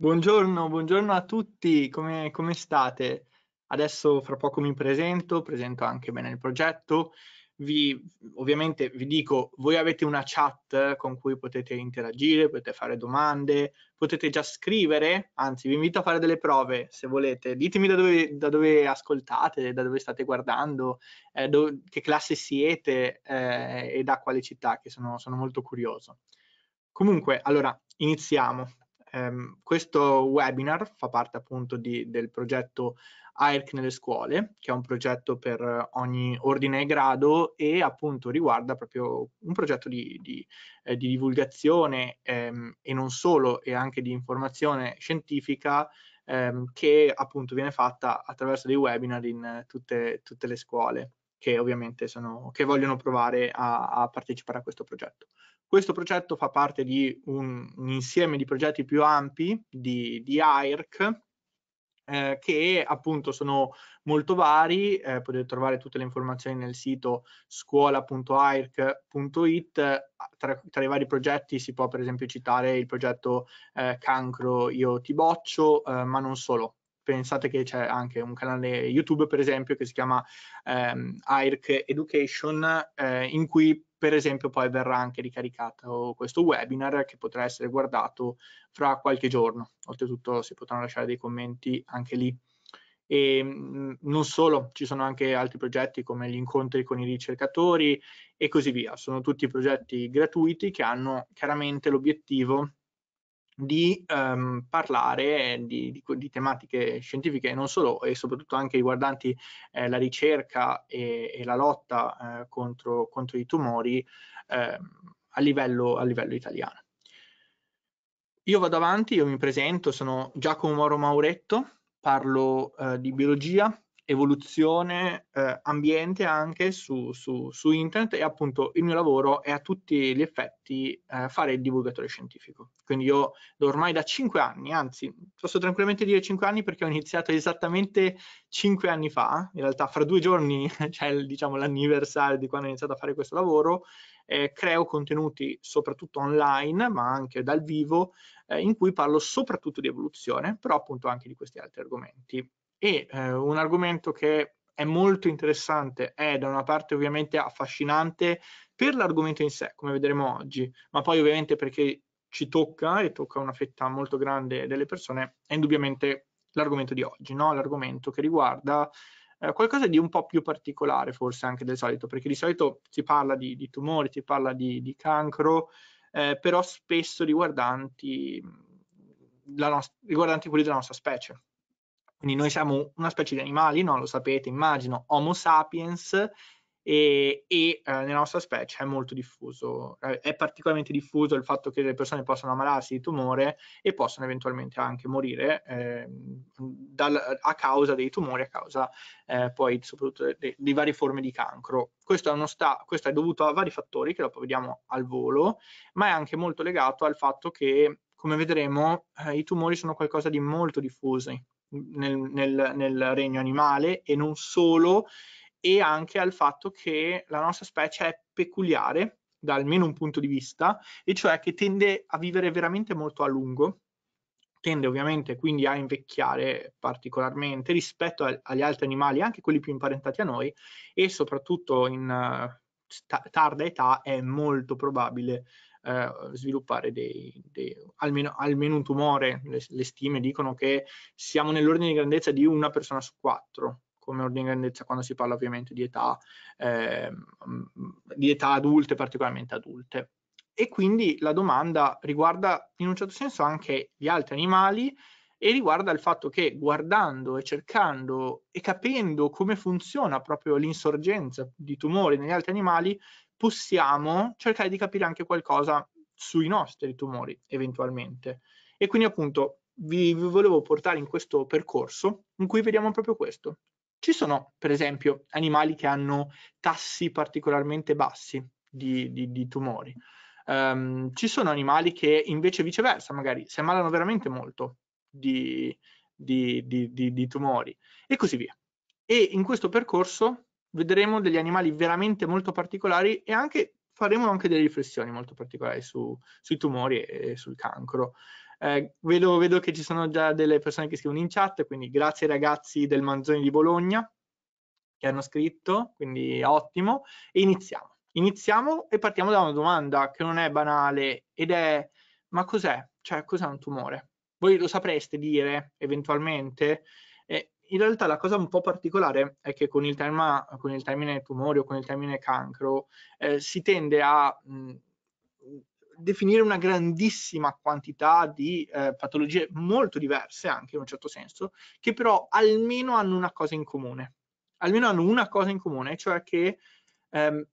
Buongiorno, buongiorno a tutti, come, come, state? Adesso fra poco mi presento, presento anche bene il progetto. Vi, ovviamente vi dico, voi avete una chat con cui potete interagire, potete fare domande, potete già scrivere, anzi vi invito a fare delle prove se volete. Ditemi da dove, da dove ascoltate, da dove state guardando, eh, do, che classe siete eh, e da quale città, che sono, sono molto curioso. Comunque, allora, iniziamo ehm, questo webinar fa parte appunto di, del progetto AIRC nelle scuole, che è un progetto per ogni ordine e grado e appunto riguarda proprio un progetto di, di, eh, di divulgazione ehm, e non solo, e anche di informazione scientifica ehm, che appunto viene fatta attraverso dei webinar in tutte, tutte le scuole che ovviamente sono, che vogliono provare a, a partecipare a questo progetto. Questo progetto fa parte di un, un insieme di progetti più ampi di, di AIRC, eh, che appunto sono molto vari, eh, potete trovare tutte le informazioni nel sito scuola.airc.it, tra, tra, i vari progetti si può per esempio citare il progetto eh, Cancro Io Ti Boccio, eh, ma non solo. Pensate che c'è anche un canale YouTube, per esempio, che si chiama ehm, AIRC Education, eh, in cui per esempio poi verrà anche ricaricato questo webinar che potrà essere guardato fra qualche giorno. Oltretutto si potranno lasciare dei commenti anche lì. E ehm, non solo, ci sono anche altri progetti come gli incontri con i ricercatori e così via. Sono tutti progetti gratuiti che hanno chiaramente l'obiettivo di ehm, parlare di, di, di, tematiche scientifiche e non solo, e soprattutto anche riguardanti eh, la ricerca e, e la lotta eh, contro, contro, i tumori eh, a, livello, a, livello, italiano. Io vado avanti, io mi presento, sono Giacomo Moro Mauretto, parlo eh, di biologia, evoluzione eh, ambiente anche su, su, su, internet e appunto il mio lavoro è a tutti gli effetti eh, fare il divulgatore scientifico. Quindi io ormai da cinque anni, anzi posso tranquillamente dire cinque anni perché ho iniziato esattamente cinque anni fa, in realtà fra due giorni c'è cioè, diciamo, l'anniversario di quando ho iniziato a fare questo lavoro, eh, creo contenuti soprattutto online ma anche dal vivo eh, in cui parlo soprattutto di evoluzione, però appunto anche di questi altri argomenti e eh, un argomento che è molto interessante, è da una parte ovviamente affascinante per l'argomento in sé, come vedremo oggi, ma poi ovviamente perché ci tocca e tocca una fetta molto grande delle persone, è indubbiamente l'argomento di oggi, no? l'argomento che riguarda eh, qualcosa di un po' più particolare forse anche del solito, perché di solito si parla di, di tumori, si parla di, di cancro, eh, però spesso riguardanti, la no- riguardanti quelli della nostra specie, quindi noi siamo una specie di animali, no? lo sapete, immagino, Homo sapiens, e, e eh, nella nostra specie è molto diffuso, eh, è particolarmente diffuso il fatto che le persone possano ammalarsi di tumore e possono eventualmente anche morire eh, dal, a causa dei tumori, a causa eh, poi soprattutto di varie forme di cancro. Questo è, sta, questo è, dovuto a vari fattori che dopo vediamo al volo, ma è anche molto legato al fatto che, come vedremo, eh, i tumori sono qualcosa di molto diffuso nel, nel, nel regno animale e non solo, e anche al fatto che la nostra specie è peculiare da almeno un punto di vista, e cioè che tende a vivere veramente molto a lungo, tende ovviamente quindi a invecchiare particolarmente rispetto a, agli altri animali, anche quelli più imparentati a noi, e soprattutto in uh, ta tarda età è molto probabile eh, sviluppare dei, dei, almeno, almeno, un tumore. Le, le, stime dicono che siamo nell'ordine di grandezza di una persona su quattro come ordine di grandezza quando si parla ovviamente di età, eh, di età adulte, particolarmente adulte. E quindi la domanda riguarda in un certo senso anche gli altri animali, e riguarda il fatto che guardando e cercando e capendo come funziona proprio l'insorgenza di tumori negli altri animali, possiamo cercare di capire anche qualcosa sui nostri tumori eventualmente. E quindi appunto vi, vi volevo portare in questo percorso in cui vediamo proprio questo. Ci sono per esempio animali che hanno tassi particolarmente bassi di, di, di tumori. Um, ci sono animali che invece viceversa magari si ammalano veramente molto di, di tumori e così via. E in questo percorso vedremo degli animali veramente molto particolari e anche, faremo anche delle riflessioni molto particolari su, sui tumori e, e sul cancro. Eh, vedo, vedo, che ci sono già delle persone che scrivono in chat, quindi grazie ai ragazzi del Manzoni di Bologna che hanno scritto, quindi ottimo. E iniziamo. Iniziamo e partiamo da una domanda che non è banale ed è ma cos'è? Cioè cos'è un tumore? Voi lo sapreste dire eventualmente? in realtà la cosa un po' particolare è che con il, tema, con il termine tumore o con il termine cancro eh, si tende a definire una grandissima quantità di eh, patologie molto diverse anche in un certo senso, che però almeno hanno una cosa in comune, almeno hanno una cosa in comune, cioè che ehm,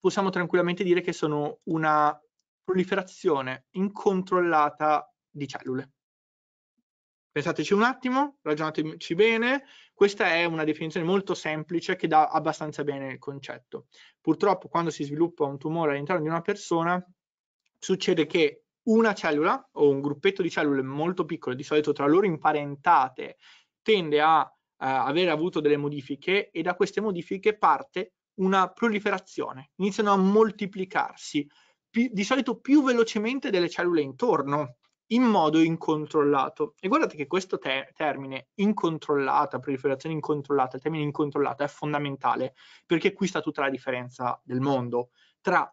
possiamo tranquillamente dire che sono una proliferazione incontrollata di cellule Pensateci un attimo, ragionateci bene. Questa è una definizione molto semplice che dà abbastanza bene il concetto. Purtroppo quando si sviluppa un tumore all'interno di una persona, succede che una cellula o un gruppetto di cellule molto piccole, di solito tra loro imparentate, tende a eh, aver avuto delle modifiche e da queste modifiche parte una proliferazione, iniziano a moltiplicarsi, più, di solito più velocemente delle cellule intorno in modo incontrollato. E guardate che questo te- termine incontrollata, proliferazione incontrollata, il termine incontrollata è fondamentale perché qui sta tutta la differenza del mondo tra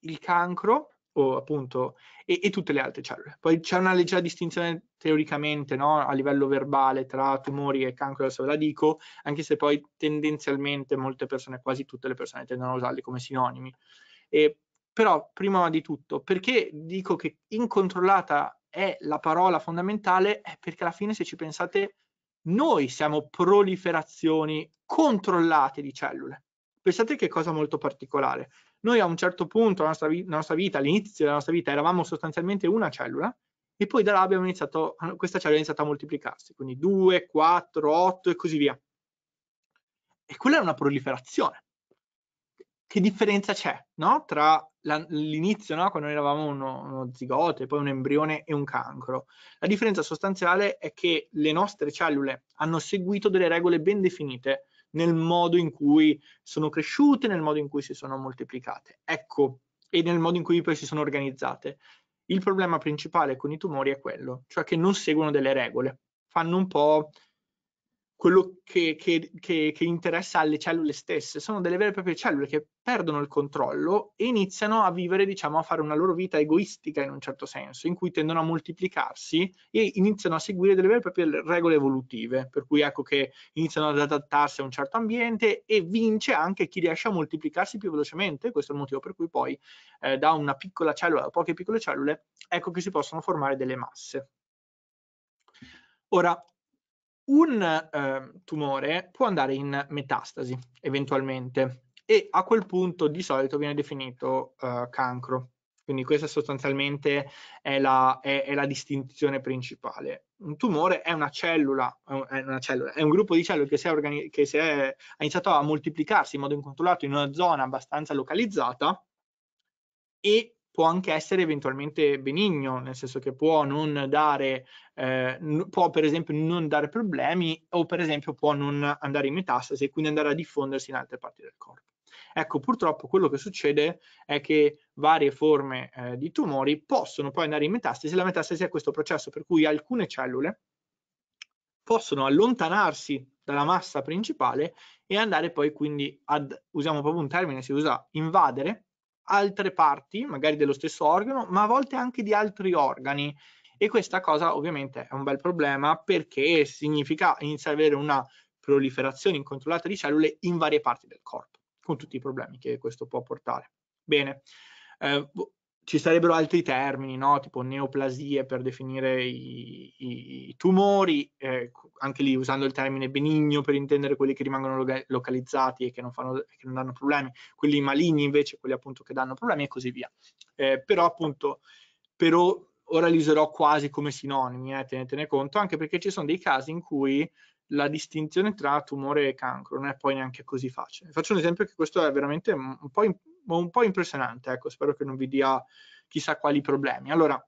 il cancro o appunto e, e tutte le altre cellule. Poi c'è una leggera distinzione teoricamente no, a livello verbale tra tumori e cancro, adesso ve la dico, anche se poi tendenzialmente molte persone, quasi tutte le persone tendono a usarli come sinonimi. E, però prima di tutto, perché dico che incontrollata è la parola fondamentale è perché alla fine se ci pensate noi siamo proliferazioni controllate di cellule. Pensate che cosa molto particolare. Noi a un certo punto della nostra, vita, nostra vita all'inizio della nostra vita, eravamo sostanzialmente una cellula e poi da là abbiamo iniziato, questa cellula ha iniziato a moltiplicarsi, quindi 2, 4, 8 e così via. E quella è una proliferazione. Che differenza c'è no? tra la, l'inizio, no? quando eravamo uno, uno zigote, poi un embrione e un cancro. La differenza sostanziale è che le nostre cellule hanno seguito delle regole ben definite nel modo in cui sono cresciute, nel modo in cui si sono moltiplicate. Ecco, e nel modo in cui poi si sono organizzate. Il problema principale con i tumori è quello, cioè che non seguono delle regole, fanno un po' quello che, che, che, che, interessa alle cellule stesse, sono delle vere e proprie cellule che perdono il controllo e iniziano a vivere, diciamo, a fare una loro vita egoistica in un certo senso, in cui tendono a moltiplicarsi e iniziano a seguire delle vere e proprie regole evolutive, per cui ecco che iniziano ad adattarsi a un certo ambiente e vince anche chi riesce a moltiplicarsi più velocemente, questo è il motivo per cui poi eh, da una piccola cellula a poche piccole cellule, ecco che si possono formare delle masse. Ora, un eh, tumore può andare in metastasi eventualmente e a quel punto di solito viene definito eh, cancro. Quindi questa sostanzialmente è la, è, è la, distinzione principale. Un tumore è una cellula, è, una cellula, è un gruppo di cellule che, si organi- che si è, ha iniziato a moltiplicarsi in modo incontrollato in una zona abbastanza localizzata e può anche essere eventualmente benigno, nel senso che può non dare, eh, può per esempio non dare problemi o per esempio può non andare in metastasi e quindi andare a diffondersi in altre parti del corpo. Ecco, purtroppo quello che succede è che varie forme eh, di tumori possono poi andare in metastasi, la metastasi è questo processo per cui alcune cellule possono allontanarsi dalla massa principale e andare poi quindi ad, usiamo proprio un termine, si usa invadere altre parti, magari dello stesso organo, ma a volte anche di altri organi. E questa cosa ovviamente è un bel problema perché significa iniziare ad avere una proliferazione incontrollata di cellule in varie parti del corpo, con tutti i problemi che questo può portare. Bene, eh, ci sarebbero altri termini, no? tipo neoplasie per definire i, i, i tumori, eh, anche lì usando il termine benigno per intendere quelli che rimangono localizzati e che non, fanno, che non danno problemi, quelli maligni invece, quelli appunto che danno problemi e così via. Eh, però appunto, però ora li userò quasi come sinonimi, eh, tenetene conto, anche perché ci sono dei casi in cui la distinzione tra tumore e cancro non è poi neanche così facile. Faccio un esempio che questo è veramente un po' Boh, un po' impressionante, ecco, spero che non vi dia chissà quali problemi. Allora,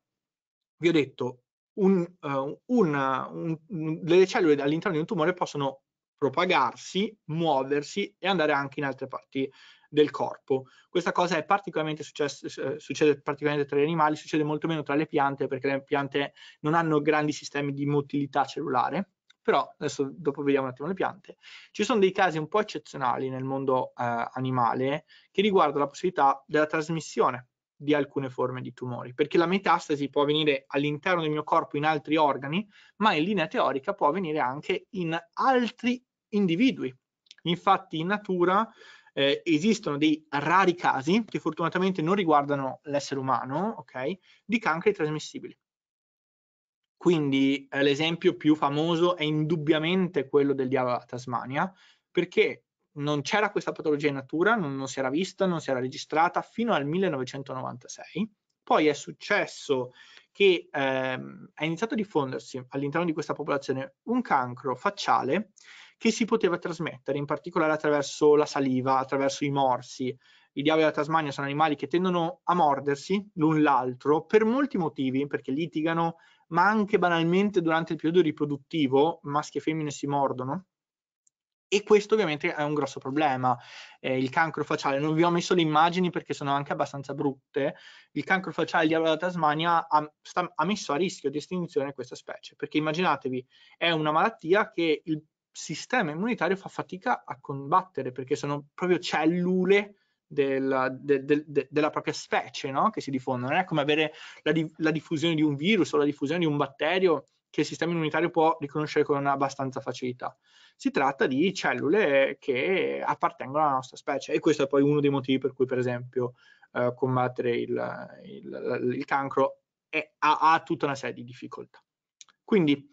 vi ho detto, un, uh, un, un, le cellule all'interno di un tumore possono propagarsi, muoversi e andare anche in altre parti del corpo. Questa cosa è particolarmente successo, eh, succede particolarmente tra gli animali, succede molto meno tra le piante perché le piante non hanno grandi sistemi di motilità cellulare però adesso dopo vediamo un attimo le piante. Ci sono dei casi un po' eccezionali nel mondo eh, animale che riguardano la possibilità della trasmissione di alcune forme di tumori, perché la metastasi può avvenire all'interno del mio corpo in altri organi, ma in linea teorica può avvenire anche in altri individui. Infatti in natura eh, esistono dei rari casi, che fortunatamente non riguardano l'essere umano, okay, di cancri trasmissibili. Quindi eh, l'esempio più famoso è indubbiamente quello del diavolo della Tasmania, perché non c'era questa patologia in natura, non, non si era vista, non si era registrata fino al 1996. Poi è successo che ehm, è iniziato a diffondersi all'interno di questa popolazione un cancro facciale che si poteva trasmettere, in particolare attraverso la saliva, attraverso i morsi. I diavoli della Tasmania sono animali che tendono a mordersi l'un l'altro per molti motivi, perché litigano, ma anche banalmente durante il periodo riproduttivo maschi e femmine si mordono e questo ovviamente è un grosso problema. Eh, il cancro facciale, non vi ho messo le immagini perché sono anche abbastanza brutte, il cancro facciale di Aula Tasmania ha, sta, ha, messo a rischio di estinzione questa specie, perché immaginatevi, è una malattia che il sistema immunitario fa fatica a combattere, perché sono proprio cellule del, de, de, de, della propria specie no? che si diffondono. Non è come avere la, la, diffusione di un virus o la diffusione di un batterio che il sistema immunitario può riconoscere con abbastanza facilità. Si tratta di cellule che appartengono alla nostra specie e questo è poi uno dei motivi per cui, per esempio, eh, combattere il, il, il cancro è, ha, ha tutta una serie di difficoltà. Quindi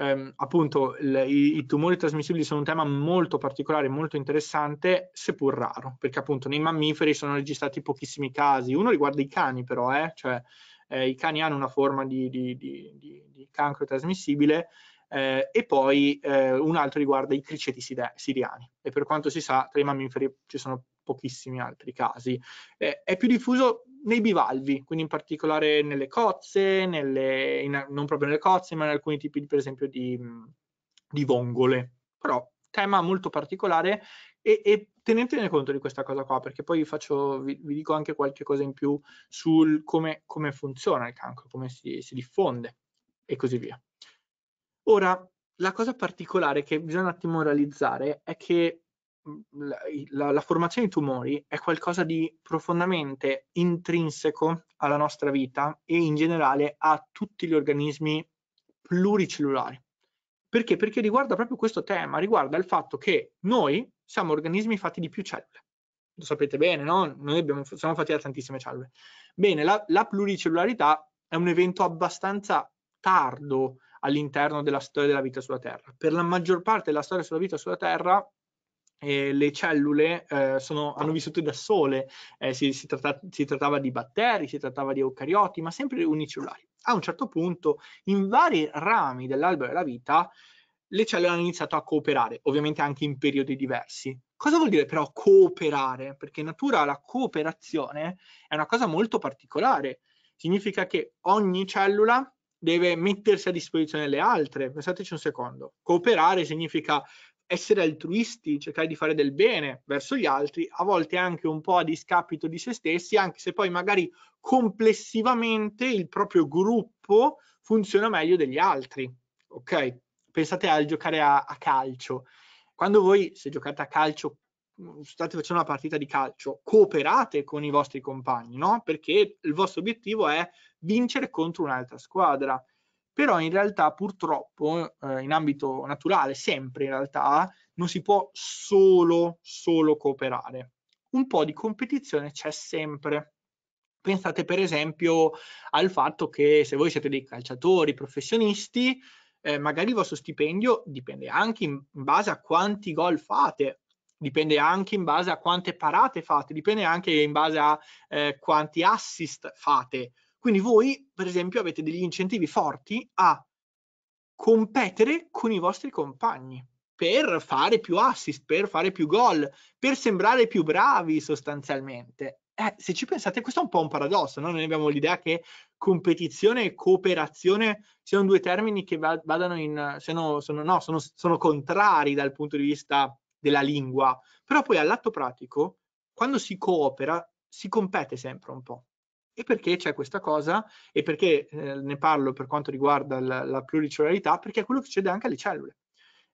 ehm, appunto il, i, i, tumori trasmissibili sono un tema molto particolare, molto interessante, seppur raro, perché appunto nei mammiferi sono registrati pochissimi casi. Uno riguarda i cani però, eh, cioè eh, i cani hanno una forma di, di, di, di cancro trasmissibile eh, e poi eh, un altro riguarda i criceti siriani e per quanto si sa tra i mammiferi ci sono pochissimi altri casi. Eh, è più diffuso nei bivalvi, quindi in particolare nelle cozze, nelle, in, non proprio nelle cozze, ma in alcuni tipi, per esempio, di, di vongole. Però tema molto particolare e, e tenetene conto di questa cosa qua, perché poi faccio, vi, vi, dico anche qualche cosa in più sul come, come funziona il cancro, come si, si diffonde e così via. Ora, la cosa particolare che bisogna un attimo realizzare è che Mhmm, la, la, formazione di tumori è qualcosa di profondamente intrinseco alla nostra vita e in generale a tutti gli organismi pluricellulari. Perché? Perché riguarda proprio questo tema, riguarda il fatto che noi siamo organismi fatti di più cellule. Lo sapete bene, no? Noi abbiamo, siamo fatti da tantissime cellule. Bene, la, la pluricellularità è un evento abbastanza tardo all'interno della storia della vita sulla Terra. Per la maggior parte della storia sulla vita sulla Terra eh, le cellule eh, sono, hanno vissuto da sole, eh, si, si, tratta, si, trattava di batteri, si trattava di eucarioti, ma sempre unicellulari. A un certo punto, in vari rami dell'albero della vita, le cellule hanno iniziato a cooperare, ovviamente anche in periodi diversi. Cosa vuol dire però cooperare? Perché in natura la cooperazione è una cosa molto particolare. Significa che ogni cellula deve mettersi a disposizione delle altre. Pensateci un secondo. Cooperare significa essere altruisti, cercare di fare del bene verso gli altri, a volte anche un po' a discapito di se stessi, anche se poi magari complessivamente il proprio gruppo funziona meglio degli altri. Ok? Pensate al giocare a, a calcio. Quando voi, se giocate a calcio, mm, state facendo una partita di calcio, cooperate con i vostri compagni, no? Perché il vostro obiettivo è vincere contro un'altra squadra però in realtà purtroppo eh, in ambito naturale, sempre in realtà, non si può solo, solo cooperare. Un po' di competizione c'è sempre. Pensate per esempio al fatto che se voi siete dei calciatori professionisti, eh, magari il vostro stipendio dipende anche in base a quanti gol fate, dipende anche in base a quante parate fate, dipende anche in base a eh, quanti assist fate. Quindi voi, per esempio, avete degli incentivi forti a competere con i vostri compagni per fare più assist, per fare più gol, per sembrare più bravi sostanzialmente. Eh, se ci pensate, questo è un po' un paradosso, no? noi abbiamo l'idea che competizione e cooperazione siano due termini che vadano in, sono, sono, no, sono, sono contrari dal punto di vista della lingua, però poi all'atto pratico, quando si coopera, si compete sempre un po'. E perché c'è questa cosa? E perché eh, ne parlo per quanto riguarda la, la pluricellularità? Perché è quello che succede anche alle cellule.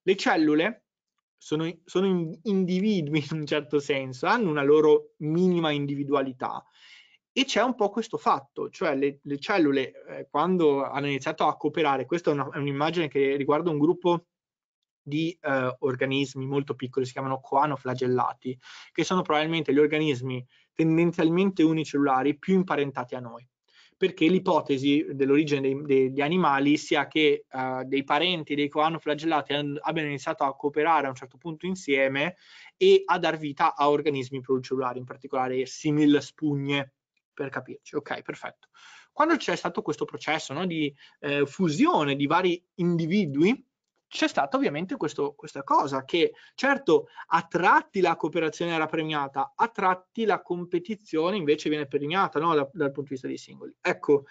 Le cellule sono, sono individui in un certo senso, hanno una loro minima individualità. E c'è un po' questo fatto, cioè le, le cellule eh, quando hanno iniziato a cooperare, questa è, un'immagine che riguarda un gruppo di eh, organismi molto piccoli, si chiamano coanoflagellati, che sono probabilmente gli organismi tendenzialmente unicellulari più imparentati a noi perché l'ipotesi dell'origine degli animali sia che uh, dei parenti dei coanoflagellati abbiano iniziato a cooperare a un certo punto insieme e a dar vita a organismi pluricellulari, in particolare simil spugne, per capirci. Ok, perfetto. Quando c'è stato questo processo no, di eh, fusione di vari individui, c'è stata ovviamente questo, questa cosa che certo a tratti la cooperazione era premiata, a tratti la competizione invece viene premiata no? da, dal punto di vista dei singoli. Ecco,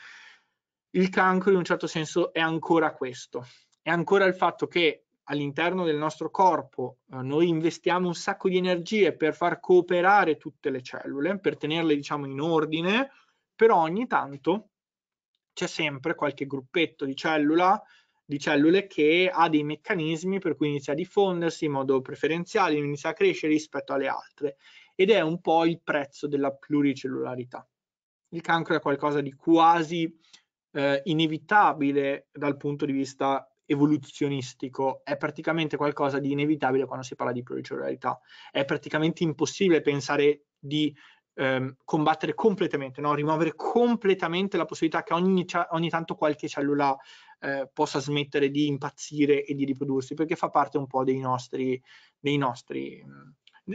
il cancro in un certo senso è ancora questo, è ancora il fatto che all'interno del nostro corpo eh, noi investiamo un sacco di energie per far cooperare tutte le cellule, per tenerle diciamo in ordine, però ogni tanto c'è sempre qualche gruppetto di cellula di cellule che ha dei meccanismi per cui inizia a diffondersi in modo preferenziale, inizia a crescere rispetto alle altre ed è un po' il prezzo della pluricellularità. Il cancro è qualcosa di quasi eh, inevitabile dal punto di vista evoluzionistico, è praticamente qualcosa di inevitabile quando si parla di pluricellularità. È praticamente impossibile pensare di ehm, combattere completamente, no? rimuovere completamente la possibilità che ogni, ogni tanto qualche cellula eh, possa smettere di impazzire e di riprodursi, perché fa parte un po' dei nostri, dei nostri mm,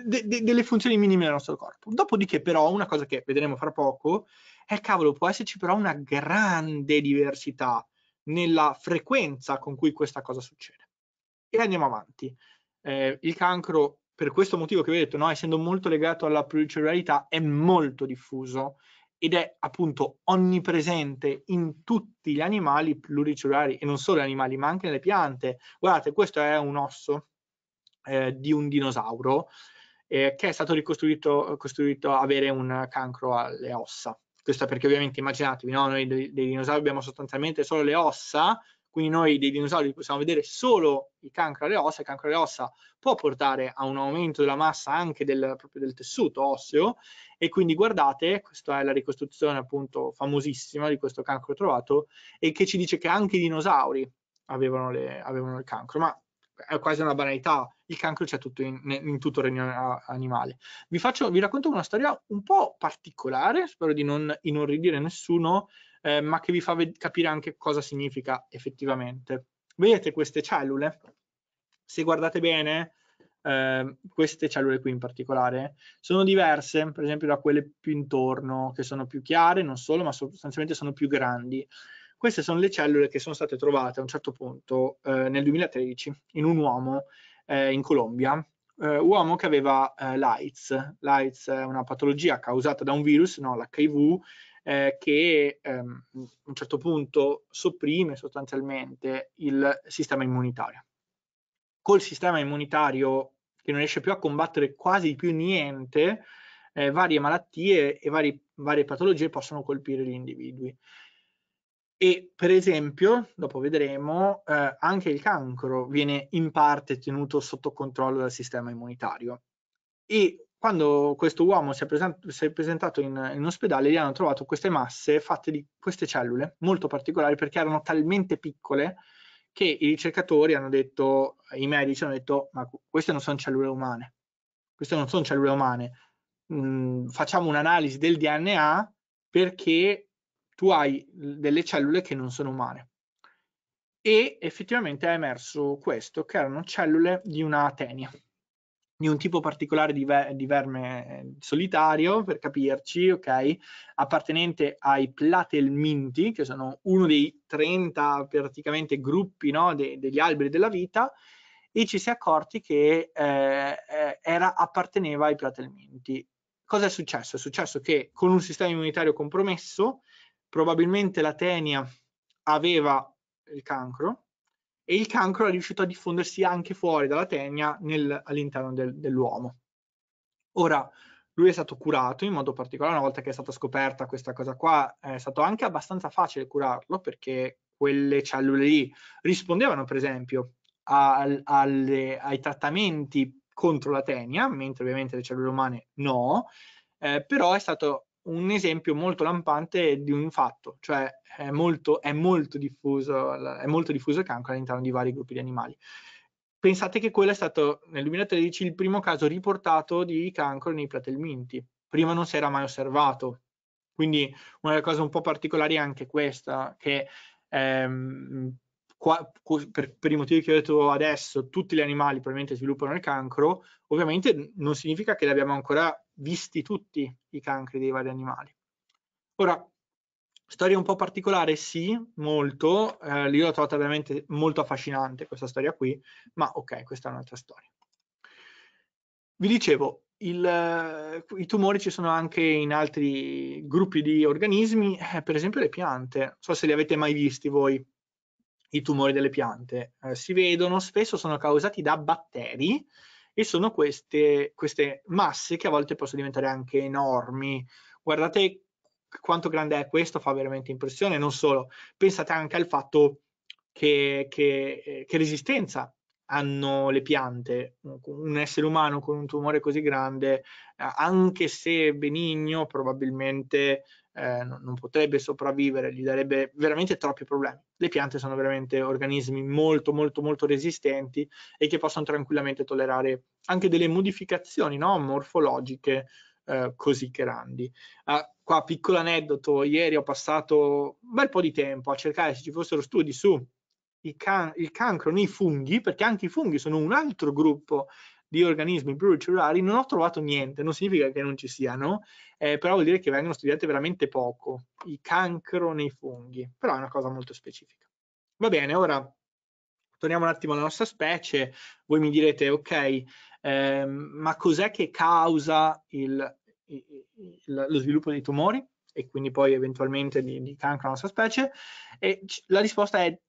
de, de, delle funzioni minime del nostro corpo. Dopodiché, però, una cosa che vedremo fra poco è cavolo, può esserci però una grande diversità nella frequenza con cui questa cosa succede. E andiamo avanti. Eh, il cancro, per questo motivo che vi ho detto, no, essendo molto legato alla pluricellularità, è molto diffuso ed è appunto onnipresente in tutti gli animali pluricellulari e non solo gli animali ma anche nelle piante. Guardate, questo è un osso eh, di un dinosauro eh, che è stato ricostruito costruito avere un cancro alle ossa. Questo perché ovviamente immaginatevi, no? noi dei, dei dinosauri abbiamo sostanzialmente solo le ossa, quindi noi dei dinosauri possiamo vedere solo il cancro alle ossa, il cancro alle ossa può portare a un aumento della massa anche del, del tessuto osseo e quindi guardate, questa è la ricostruzione appunto famosissima di questo cancro trovato e che ci dice che anche i dinosauri avevano, le, avevano il cancro, ma è quasi una banalità, il cancro c'è tutto in, in, tutto il regno animale. Vi, faccio, vi racconto una storia un po' particolare, spero di non inorridire nessuno, eh, ma che vi fa capire anche cosa significa effettivamente. Vedete queste cellule? Se guardate bene, eh, queste cellule qui in particolare sono diverse, per esempio, da quelle più intorno, che sono più chiare, non solo, ma sostanzialmente sono più grandi. Queste sono le cellule che sono state trovate a un certo punto eh, nel 2013 in un uomo eh, in Colombia Uh, uomo che aveva uh, l'AIDS. L'AIDS è una patologia causata da un virus, no? l'HIV, eh, che ehm, a un certo punto sopprime sostanzialmente il sistema immunitario. Col sistema immunitario che non riesce più a combattere quasi più niente, eh, varie malattie e vari, varie patologie possono colpire gli individui. E per esempio, dopo vedremo, eh, anche il cancro viene in parte tenuto sotto controllo dal sistema immunitario. E quando questo uomo si è, present- si è presentato in, in, ospedale, gli hanno trovato queste masse fatte di queste cellule molto particolari perché erano talmente piccole che i ricercatori hanno detto, i medici hanno detto, ma queste non sono cellule umane, queste non sono cellule umane, mm, facciamo un'analisi del DNA perché tu hai delle cellule che non sono umane. E effettivamente è emerso questo, che erano cellule di una tenia, di un tipo particolare di, ver di verme eh, solitario, per capirci, ok, appartenente ai platelminti, che sono uno dei 30 praticamente gruppi no, de degli alberi della vita, e ci si è accorti che eh, eh, era, apparteneva ai platelminti. Cosa è successo? È successo che con un sistema immunitario compromesso, probabilmente la tenia aveva il cancro, e il cancro è riuscito a diffondersi anche fuori dalla tenia nel, all'interno del, dell'uomo. Ora, lui è stato curato in modo particolare, una volta che è stata scoperta questa cosa qua, è stato anche abbastanza facile curarlo perché quelle cellule lì rispondevano, per esempio, al, alle, ai trattamenti contro la tenia, mentre ovviamente le cellule umane no, eh, però è stato un esempio molto lampante di un fatto, cioè è molto, è molto, diffuso, è molto diffuso il cancro all'interno di vari gruppi di animali. Pensate che quello è stato nel 2013 il primo caso riportato di cancro nei platelminti, prima non si era mai osservato. Quindi una delle cose un po' particolari è anche questa, che ehm, Qua, per, per, i motivi che ho detto adesso, tutti gli animali probabilmente sviluppano il cancro, ovviamente non significa che l'abbiamo ancora visti tutti i cancri dei vari animali. Ora, storia un po' particolare, sì, molto, eh, io l'ho trovata veramente molto affascinante questa storia qui, ma ok, questa è un'altra storia. Vi dicevo, il, i tumori ci sono anche in altri gruppi di organismi, eh, per esempio le piante. Non so se li avete mai visti voi, i tumori delle piante. Eh, si vedono, spesso sono causati da batteri e sono queste, queste masse che a volte possono diventare anche enormi. Guardate quanto grande è questo, fa veramente impressione, non solo, pensate anche al fatto che, che, eh, che resistenza hanno le piante. Un essere umano con un tumore così grande, eh, anche se benigno, probabilmente eh, non potrebbe sopravvivere, gli darebbe veramente troppi problemi le piante sono veramente organismi molto molto molto resistenti e che possono tranquillamente tollerare anche delle modificazioni no? morfologiche eh, così grandi. Ah, qua piccolo aneddoto, ieri ho passato un bel po' di tempo a cercare se ci fossero studi su il, can- il cancro nei funghi, perché anche i funghi sono un altro gruppo di organismi pluricellulari, non ho trovato niente, non significa che non ci siano, eh, però vuol dire che vengono studiate veramente poco, il cancro nei funghi, però è una cosa molto specifica. Va bene, ora torniamo un attimo alla nostra specie, voi mi direte, ok, ehm, ma cos'è che causa il, il, lo sviluppo dei tumori e quindi poi eventualmente di, di cancro alla nostra specie? E la risposta è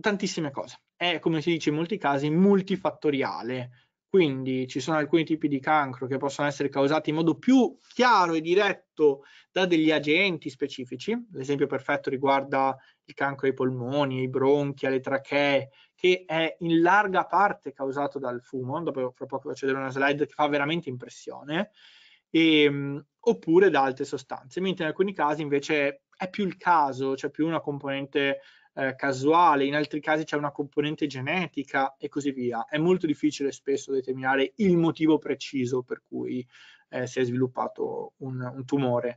tantissime cose è, come si dice in molti casi, multifattoriale. Quindi ci sono alcuni tipi di cancro che possono essere causati in modo più chiaro e diretto da degli agenti specifici. L'esempio perfetto riguarda il cancro ai polmoni, ai bronchi, alle trachee, che è in larga parte causato dal fumo. Dopo fra poco faccio vedere una slide che fa veramente impressione. E, ehm, oppure da altre sostanze, mentre in alcuni casi invece è più il caso, c'è cioè più una componente eh, casuale, in altri casi c'è una componente genetica e così via. È molto difficile spesso determinare il motivo preciso per cui eh, si è sviluppato un, un, tumore.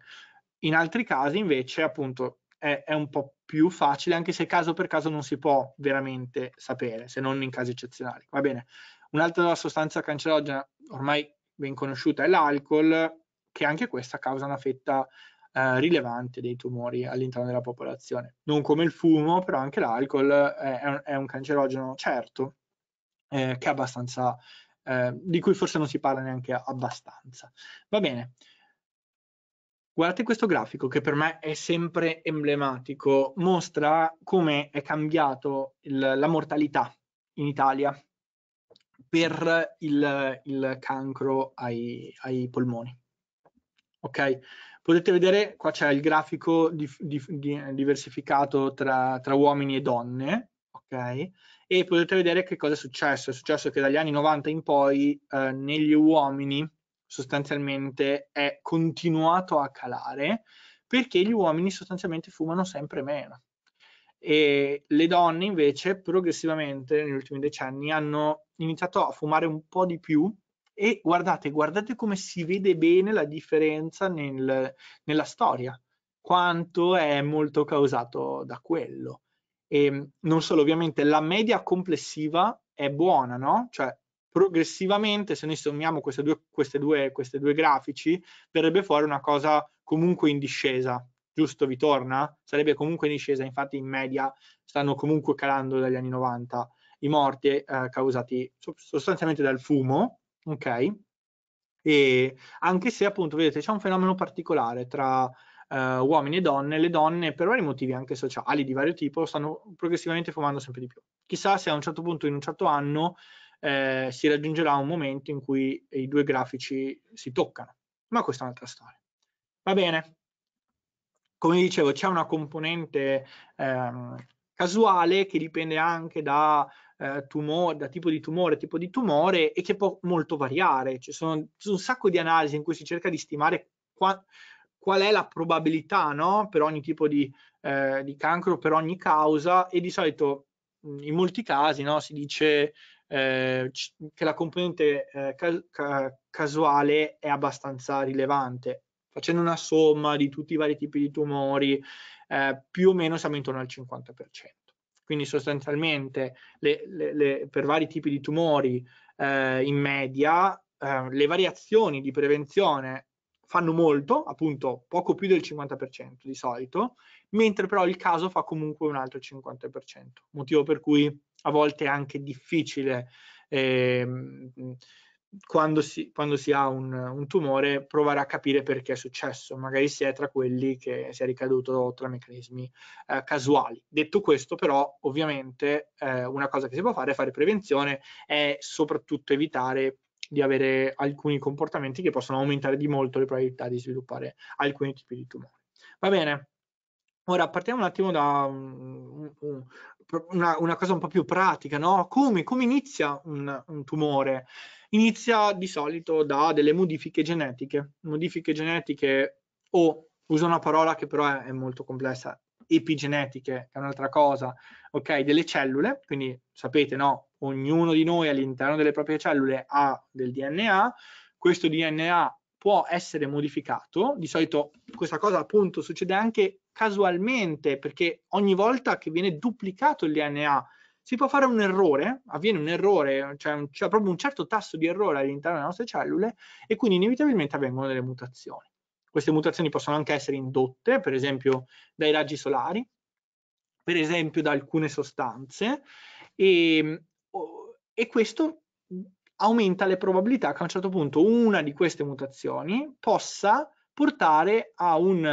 In altri casi invece appunto è, è un po' più facile, anche se caso per caso non si può veramente sapere, se non in casi eccezionali. Va bene. Un'altra sostanza cancerogena ormai ben conosciuta è l'alcol, che anche questa causa una fetta eh, rilevante dei tumori all'interno della popolazione. Non come il fumo, però anche l'alcol eh, è, è, un, cancerogeno certo, eh, che è abbastanza, eh, di cui forse non si parla neanche abbastanza. Va bene. Guardate questo grafico che per me è sempre emblematico, mostra come è cambiato il, la mortalità in Italia per il, il cancro ai, ai polmoni. Ok? Potete vedere, qua c'è il grafico di, di, di, diversificato tra, tra, uomini e donne, ok? E potete vedere che cosa è successo. È successo che dagli anni 90 in poi eh, negli uomini sostanzialmente è continuato a calare perché gli uomini sostanzialmente fumano sempre meno e le donne invece progressivamente negli ultimi decenni hanno iniziato a fumare un po' di più e guardate, guardate come si vede bene la differenza nel, nella storia, quanto è molto causato da quello. E ehm, non solo, ovviamente, la media complessiva è buona, no? Cioè, progressivamente, se noi sommiamo queste due, queste due, queste due grafici, verrebbe fuori una cosa comunque in discesa, giusto? Vi torna? Sarebbe comunque in discesa, infatti in media stanno comunque calando dagli anni 90 i morti eh, causati sostanzialmente dal fumo, ok? E anche se appunto vedete c'è un fenomeno particolare tra Uh, uomini e donne, le donne per vari motivi anche sociali di vario tipo stanno progressivamente fumando sempre di più. Chissà se a un certo punto in un certo anno eh, si raggiungerà un momento in cui i due grafici si toccano, ma questa è un'altra storia. Va bene, come dicevo c'è una componente ehm, casuale che dipende anche da eh, tumore, da tipo di tumore a tipo di tumore e che può molto variare. Ci sono, ci sono un sacco di analisi in cui si cerca di stimare qua, qual è la probabilità no? per ogni tipo di, eh, di, cancro, per ogni causa e di solito in molti casi no, si dice eh, che la componente eh, ca ca casuale è abbastanza rilevante. Facendo una somma di tutti i vari tipi di tumori, eh, più o meno siamo intorno al 50% quindi sostanzialmente le, le, le, per vari tipi di tumori eh, in media eh, le variazioni di prevenzione fanno molto, appunto poco più del 50% di solito, mentre però il caso fa comunque un altro 50%, motivo per cui a volte è anche difficile eh, quando si, quando si ha un, un, tumore provare a capire perché è successo, magari si è tra quelli che si è ricaduto tra meccanismi eh, casuali. Detto questo però ovviamente eh, una cosa che si può fare è fare prevenzione e soprattutto evitare di avere alcuni comportamenti che possono aumentare di molto le probabilità di sviluppare alcuni tipi di tumore. Va bene, Ora partiamo un attimo da un, una, una, cosa un po' più pratica, no? Come, come inizia un, un tumore? inizia di solito da delle modifiche genetiche. Modifiche genetiche o, uso una parola che però è, è molto complessa, epigenetiche, che è un'altra cosa, ok, delle cellule, quindi sapete, no, ognuno di noi all'interno delle proprie cellule ha del DNA, questo DNA può essere modificato, di solito questa cosa appunto succede anche casualmente, perché ogni volta che viene duplicato il DNA si può fare un errore, avviene un errore, cioè un, proprio un certo tasso di errore all'interno delle nostre cellule e quindi inevitabilmente avvengono delle mutazioni. Queste mutazioni possono anche essere indotte, per esempio dai raggi solari, per esempio da alcune sostanze e, e questo aumenta le probabilità che a un certo punto una di queste mutazioni possa portare a un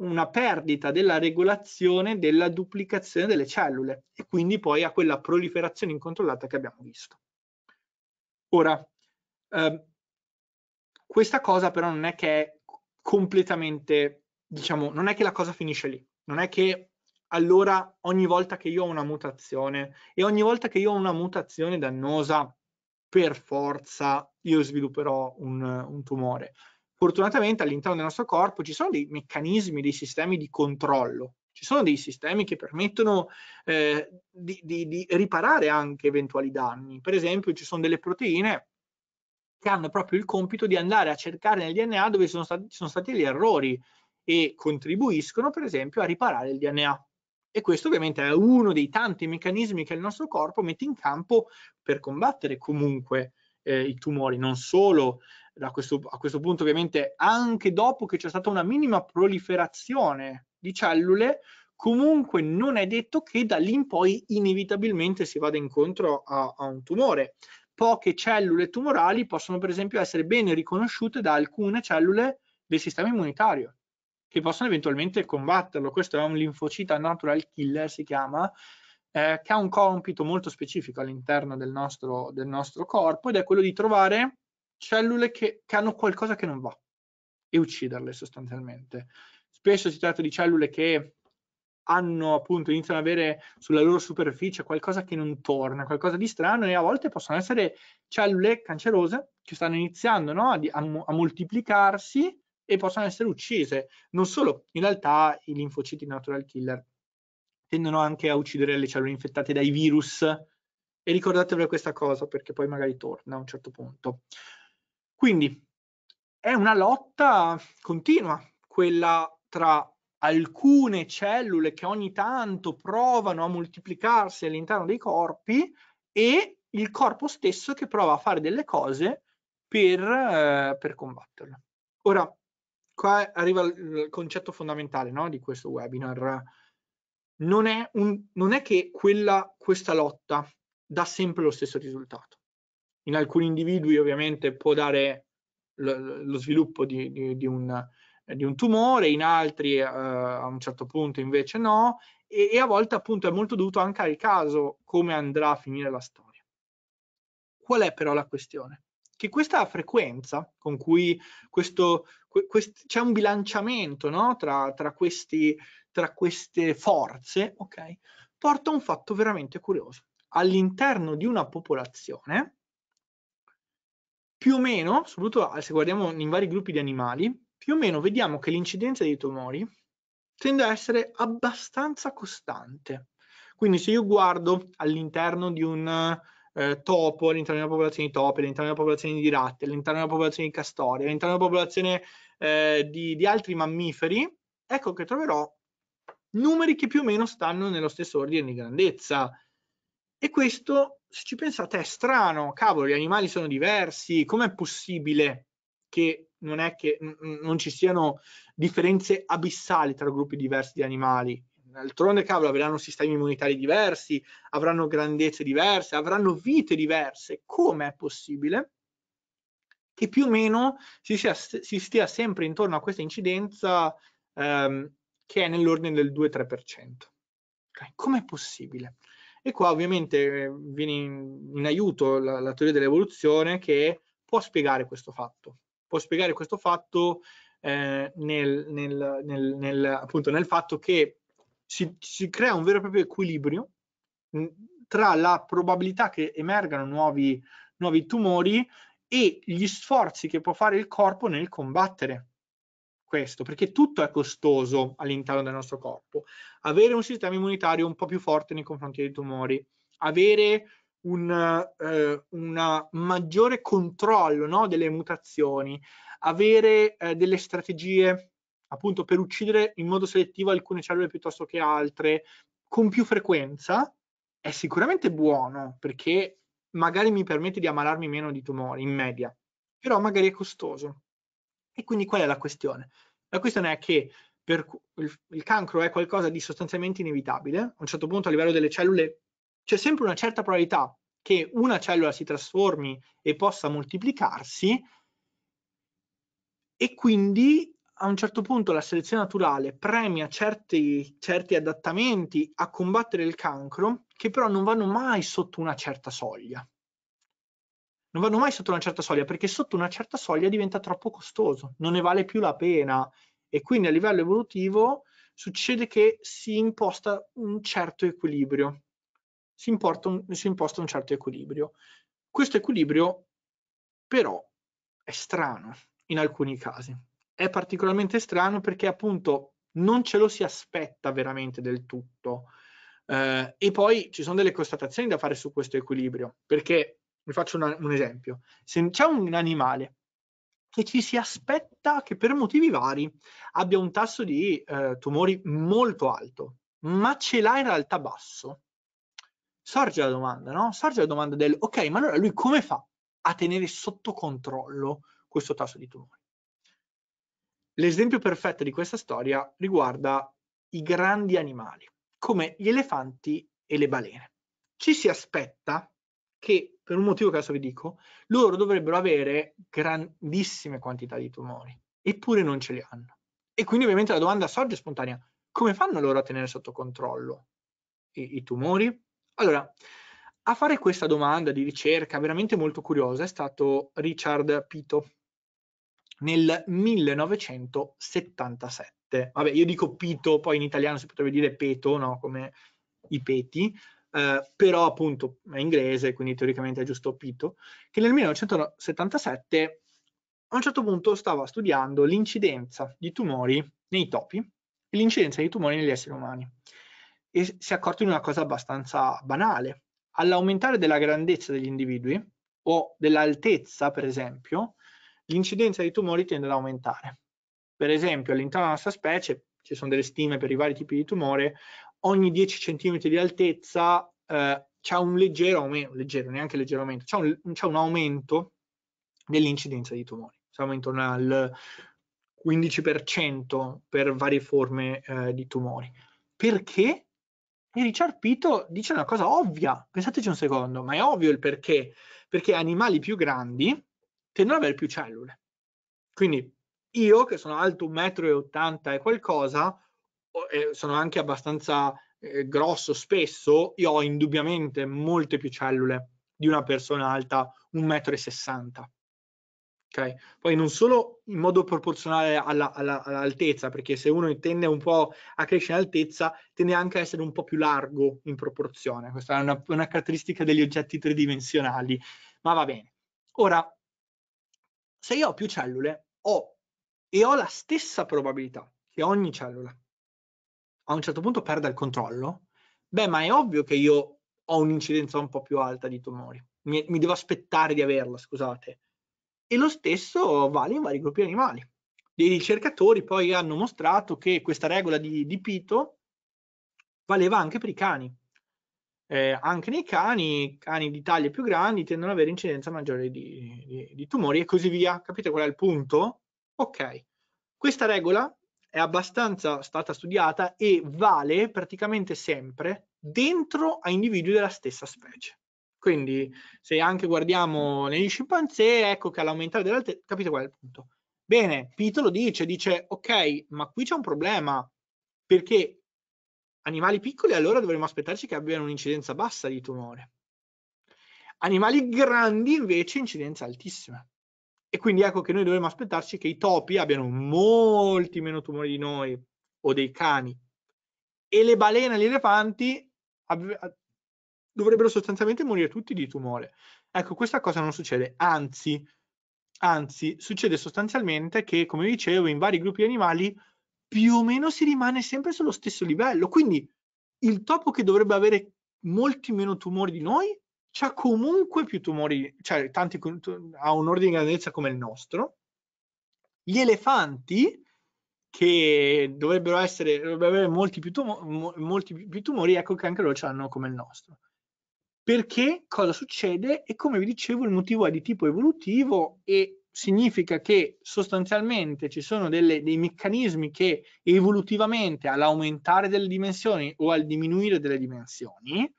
una perdita della regolazione della duplicazione delle cellule e quindi poi a quella proliferazione incontrollata che abbiamo visto. Ora, eh, questa cosa però non è che è completamente, diciamo, non è che la cosa finisce lì, non è che allora ogni volta che io ho una mutazione e ogni volta che io ho una mutazione dannosa, per forza io svilupperò un, un tumore fortunatamente all'interno del nostro corpo ci sono dei meccanismi, dei sistemi di controllo, ci sono dei sistemi che permettono eh, di, di, di riparare anche eventuali danni. Per esempio ci sono delle proteine che hanno proprio il compito di andare a cercare nel DNA dove sono stati, sono stati, gli errori e contribuiscono per esempio a riparare il DNA. E questo ovviamente è uno dei tanti meccanismi che il nostro corpo mette in campo per combattere comunque eh, i tumori, non solo a questo, a questo punto ovviamente anche dopo che c'è stata una minima proliferazione di cellule, comunque non è detto che da lì in poi inevitabilmente si vada incontro a, a, un tumore. Poche cellule tumorali possono per esempio essere bene riconosciute da alcune cellule del sistema immunitario che possono eventualmente combatterlo. Questo è un linfocita natural killer, si chiama, eh, che ha un compito molto specifico all'interno del del nostro corpo ed è quello di trovare cellule che, che hanno qualcosa che non va e ucciderle sostanzialmente. Spesso si tratta di cellule che hanno appunto iniziano ad avere sulla loro superficie qualcosa che non torna, qualcosa di strano e a volte possono essere cellule cancerose che stanno iniziando no, a, a, moltiplicarsi e possono essere uccise. Non solo, in realtà i linfociti natural killer tendono anche a uccidere le cellule infettate dai virus e ricordatevi questa cosa perché poi magari torna a un certo punto. Quindi è una lotta continua, quella tra alcune cellule che ogni tanto provano a moltiplicarsi all'interno dei corpi e il corpo stesso che prova a fare delle cose per, eh, per combatterla. Ora, qua arriva il concetto fondamentale no, di questo webinar. Non è, un, non è che quella, questa lotta dà sempre lo stesso risultato in alcuni individui ovviamente può dare lo, lo sviluppo di, di, di, un, eh, di, un, tumore, in altri eh, a un certo punto invece no, e, e a volte appunto è molto dovuto anche al caso come andrà a finire la storia. Qual è però la questione? Che questa frequenza con cui questo, quest, c'è un bilanciamento no? tra, tra, questi, tra queste forze, ok? porta a un fatto veramente curioso. All'interno di una popolazione, più o meno, soprattutto se guardiamo in vari gruppi di animali, più o meno vediamo che l'incidenza dei tumori tende a essere abbastanza costante. Quindi se io guardo all'interno di un eh, topo, all'interno di una popolazione di topi, all'interno di una popolazione di ratti, all'interno di una popolazione di castori, all'interno di una popolazione eh, di, di altri mammiferi, ecco che troverò numeri che più o meno stanno nello stesso ordine di grandezza. E questo se ci pensate è strano, cavolo, gli animali sono diversi, com'è possibile che non è che non ci siano differenze abissali tra gruppi diversi di animali? D'altronde, cavolo, avranno sistemi immunitari diversi, avranno grandezze diverse, avranno vite diverse. Com'è possibile che più o meno si, sia, si stia sempre intorno a questa incidenza ehm, che è nell'ordine del 2-3%? Okay. Com'è possibile? E qua ovviamente eh, viene in, in aiuto la, la teoria dell'evoluzione che può spiegare questo fatto. Può spiegare questo fatto eh, nel, nel, nel, nel, appunto, nel fatto che si, si, crea un vero e proprio equilibrio tra la probabilità che emergano nuovi, nuovi tumori e gli sforzi che può fare il corpo nel combattere questo, perché tutto è costoso all'interno del nostro corpo. Avere un sistema immunitario un po' più forte nei confronti dei tumori, avere un eh, maggiore controllo no, delle mutazioni, avere eh, delle strategie appunto per uccidere in modo selettivo alcune cellule piuttosto che altre con più frequenza è sicuramente buono perché magari mi permette di ammalarmi meno di tumori in media, però magari è costoso. E quindi qual è la questione? La questione è che per, il, il cancro è qualcosa di sostanzialmente inevitabile, a un certo punto a livello delle cellule c'è sempre una certa probabilità che una cellula si trasformi e possa moltiplicarsi e quindi a un certo punto la selezione naturale premia certi, certi adattamenti a combattere il cancro che però non vanno mai sotto una certa soglia non vanno mai sotto una certa soglia perché sotto una certa soglia diventa troppo costoso, non ne vale più la pena e quindi a livello evolutivo succede che si imposta un certo equilibrio, si, un, si imposta un certo equilibrio. Questo equilibrio però è strano in alcuni casi, è particolarmente strano perché appunto non ce lo si aspetta veramente del tutto. Eh, e poi ci sono delle constatazioni da fare su questo equilibrio, perché vi faccio una, un esempio, se c'è un animale che ci si aspetta che per motivi vari abbia un tasso di eh, tumori molto alto, ma ce l'ha in realtà basso, sorge la domanda, no? Sorge la domanda del, ok, ma allora lui come fa a tenere sotto controllo questo tasso di tumori? L'esempio perfetto di questa storia riguarda i grandi animali, come gli elefanti e le balene. Ci si aspetta che, per un motivo che adesso vi dico, loro dovrebbero avere grandissime quantità di tumori, eppure non ce li hanno. E quindi ovviamente la domanda sorge spontanea, come fanno loro a tenere sotto controllo i, i tumori? Allora, a fare questa domanda di ricerca veramente molto curiosa è stato Richard Pito nel 1977. Vabbè, io dico Pito, poi in italiano si potrebbe dire Peto, no? come i peti, eh, però appunto è inglese, quindi teoricamente è giusto Pito, che nel 1977 a un certo punto stava studiando l'incidenza di tumori nei topi e l'incidenza di tumori negli esseri umani e si è accorto di una cosa abbastanza banale. All'aumentare della grandezza degli individui o dell'altezza, per esempio, l'incidenza di tumori tende ad aumentare. Per esempio, all'interno della nostra specie ci sono delle stime per i vari tipi di tumore, ogni 10 cm di altezza eh, c'è un leggero aumento, leggero, neanche leggero aumento, c'è un, un, aumento dell'incidenza di tumori. Siamo intorno al 15% per varie forme eh, di tumori. Perché? E Richard Pito dice una cosa ovvia, pensateci un secondo, ma è ovvio il perché. Perché animali più grandi tendono ad avere più cellule. Quindi io, che sono alto 1,80 m e qualcosa, eh, sono anche abbastanza eh, grosso spesso, io ho indubbiamente molte più cellule di una persona alta 1,60 m. Okay. Poi non solo in modo proporzionale all'altezza, all perché se uno tende un po' a crescere in altezza, tende anche a essere un po' più largo in proporzione. Questa è una, una caratteristica degli oggetti tridimensionali, ma va bene. Ora, se io ho più cellule, ho e ho la stessa probabilità che ogni cellula a un certo punto perda il controllo, beh, ma è ovvio che io ho un'incidenza un po' più alta di tumori. Mi, mi devo aspettare di averla, scusate. E lo stesso vale in vari gruppi animali. I ricercatori poi hanno mostrato che questa regola di, di Pito valeva anche per i cani. Eh, anche nei cani, cani di taglie più grandi tendono ad avere incidenza maggiore di, di, di tumori e così via. Capite qual è il punto? Ok, questa regola è abbastanza stata studiata e vale praticamente sempre dentro a individui della stessa specie. Quindi se anche guardiamo negli scimpanzé, ecco che all'aumentare dell'altezza, capite qual è il punto? Bene, Pito lo dice, dice ok, ma qui c'è un problema, perché animali piccoli allora dovremmo aspettarci che abbiano un'incidenza bassa di tumore. Animali grandi invece incidenza altissima. E quindi ecco che noi dovremmo aspettarci che i topi abbiano molti meno tumori di noi o dei cani. E le balene e gli elefanti dovrebbero sostanzialmente morire tutti di tumore. Ecco, questa cosa non succede, anzi, anzi, succede sostanzialmente che, come dicevo, in vari gruppi di animali più o meno si rimane sempre sullo stesso livello. Quindi il topo che dovrebbe avere molti meno tumori di noi ha comunque più tumori, cioè tanti, ha un ordine di grandezza come il nostro. Gli elefanti, che dovrebbero essere, dovrebbero avere molti più, tumo, molti più tumori, ecco che anche loro ce l'hanno come il nostro. Perché cosa succede? E come vi dicevo, il motivo è di tipo evolutivo e significa che sostanzialmente ci sono delle, dei meccanismi che evolutivamente all'aumentare delle dimensioni o al diminuire delle dimensioni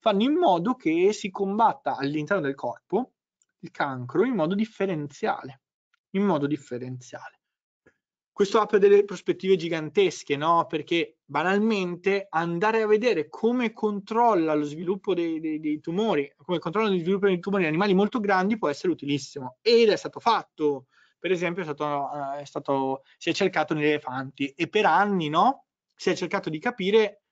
fanno in modo che si combatta all'interno del corpo il cancro in modo differenziale. In modo differenziale. Questo apre delle prospettive gigantesche, no? Perché banalmente andare a vedere come controlla lo sviluppo dei, dei, dei tumori, come controlla lo sviluppo dei tumori in animali molto grandi può essere utilissimo. Ed è stato fatto. Per esempio, è stato, eh, è stato, si è cercato negli elefanti e per anni no? si è cercato di capire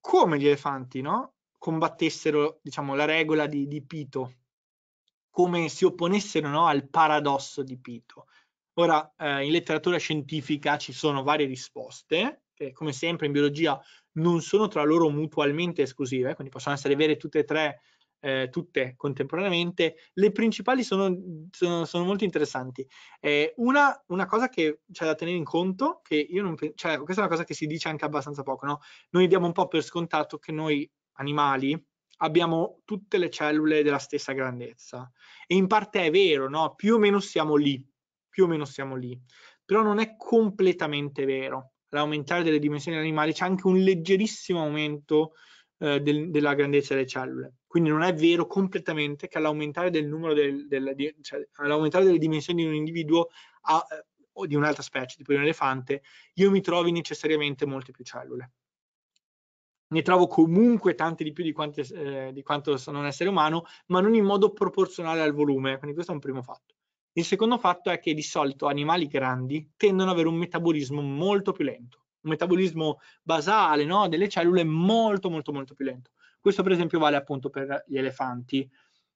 come gli elefanti no? combattessero diciamo, la regola di, di Pito, come si opponessero no, al paradosso di Pito. Ora, eh, in letteratura scientifica ci sono varie risposte, che come sempre in biologia non sono tra loro mutualmente esclusive, quindi possono essere vere tutte e tre, eh, tutte contemporaneamente. Le principali sono, sono, sono molto interessanti. Eh, una, una, cosa che c'è da tenere in conto, che io non, cioè, questa è una cosa che si dice anche abbastanza poco, no? noi diamo un po' per scontato che noi animali abbiamo tutte le cellule della stessa grandezza e in parte è vero, no? Più o meno siamo lì, più o meno siamo lì, però non è completamente vero. L'aumentare delle dimensioni degli animali c'è anche un leggerissimo aumento eh, del, della grandezza delle cellule. Quindi non è vero completamente che all'aumentare del numero del, del, di, cioè, all'aumentare delle dimensioni di un individuo a, eh, o di un'altra specie, tipo di un elefante, io mi trovi necessariamente molte più cellule ne trovo comunque tante di più di, quante, eh, di quanto sono un essere umano, ma non in modo proporzionale al volume, quindi questo è un primo fatto. Il secondo fatto è che di solito animali grandi tendono ad avere un metabolismo molto più lento, un metabolismo basale no? delle cellule molto molto molto più lento. Questo per esempio vale appunto per gli elefanti.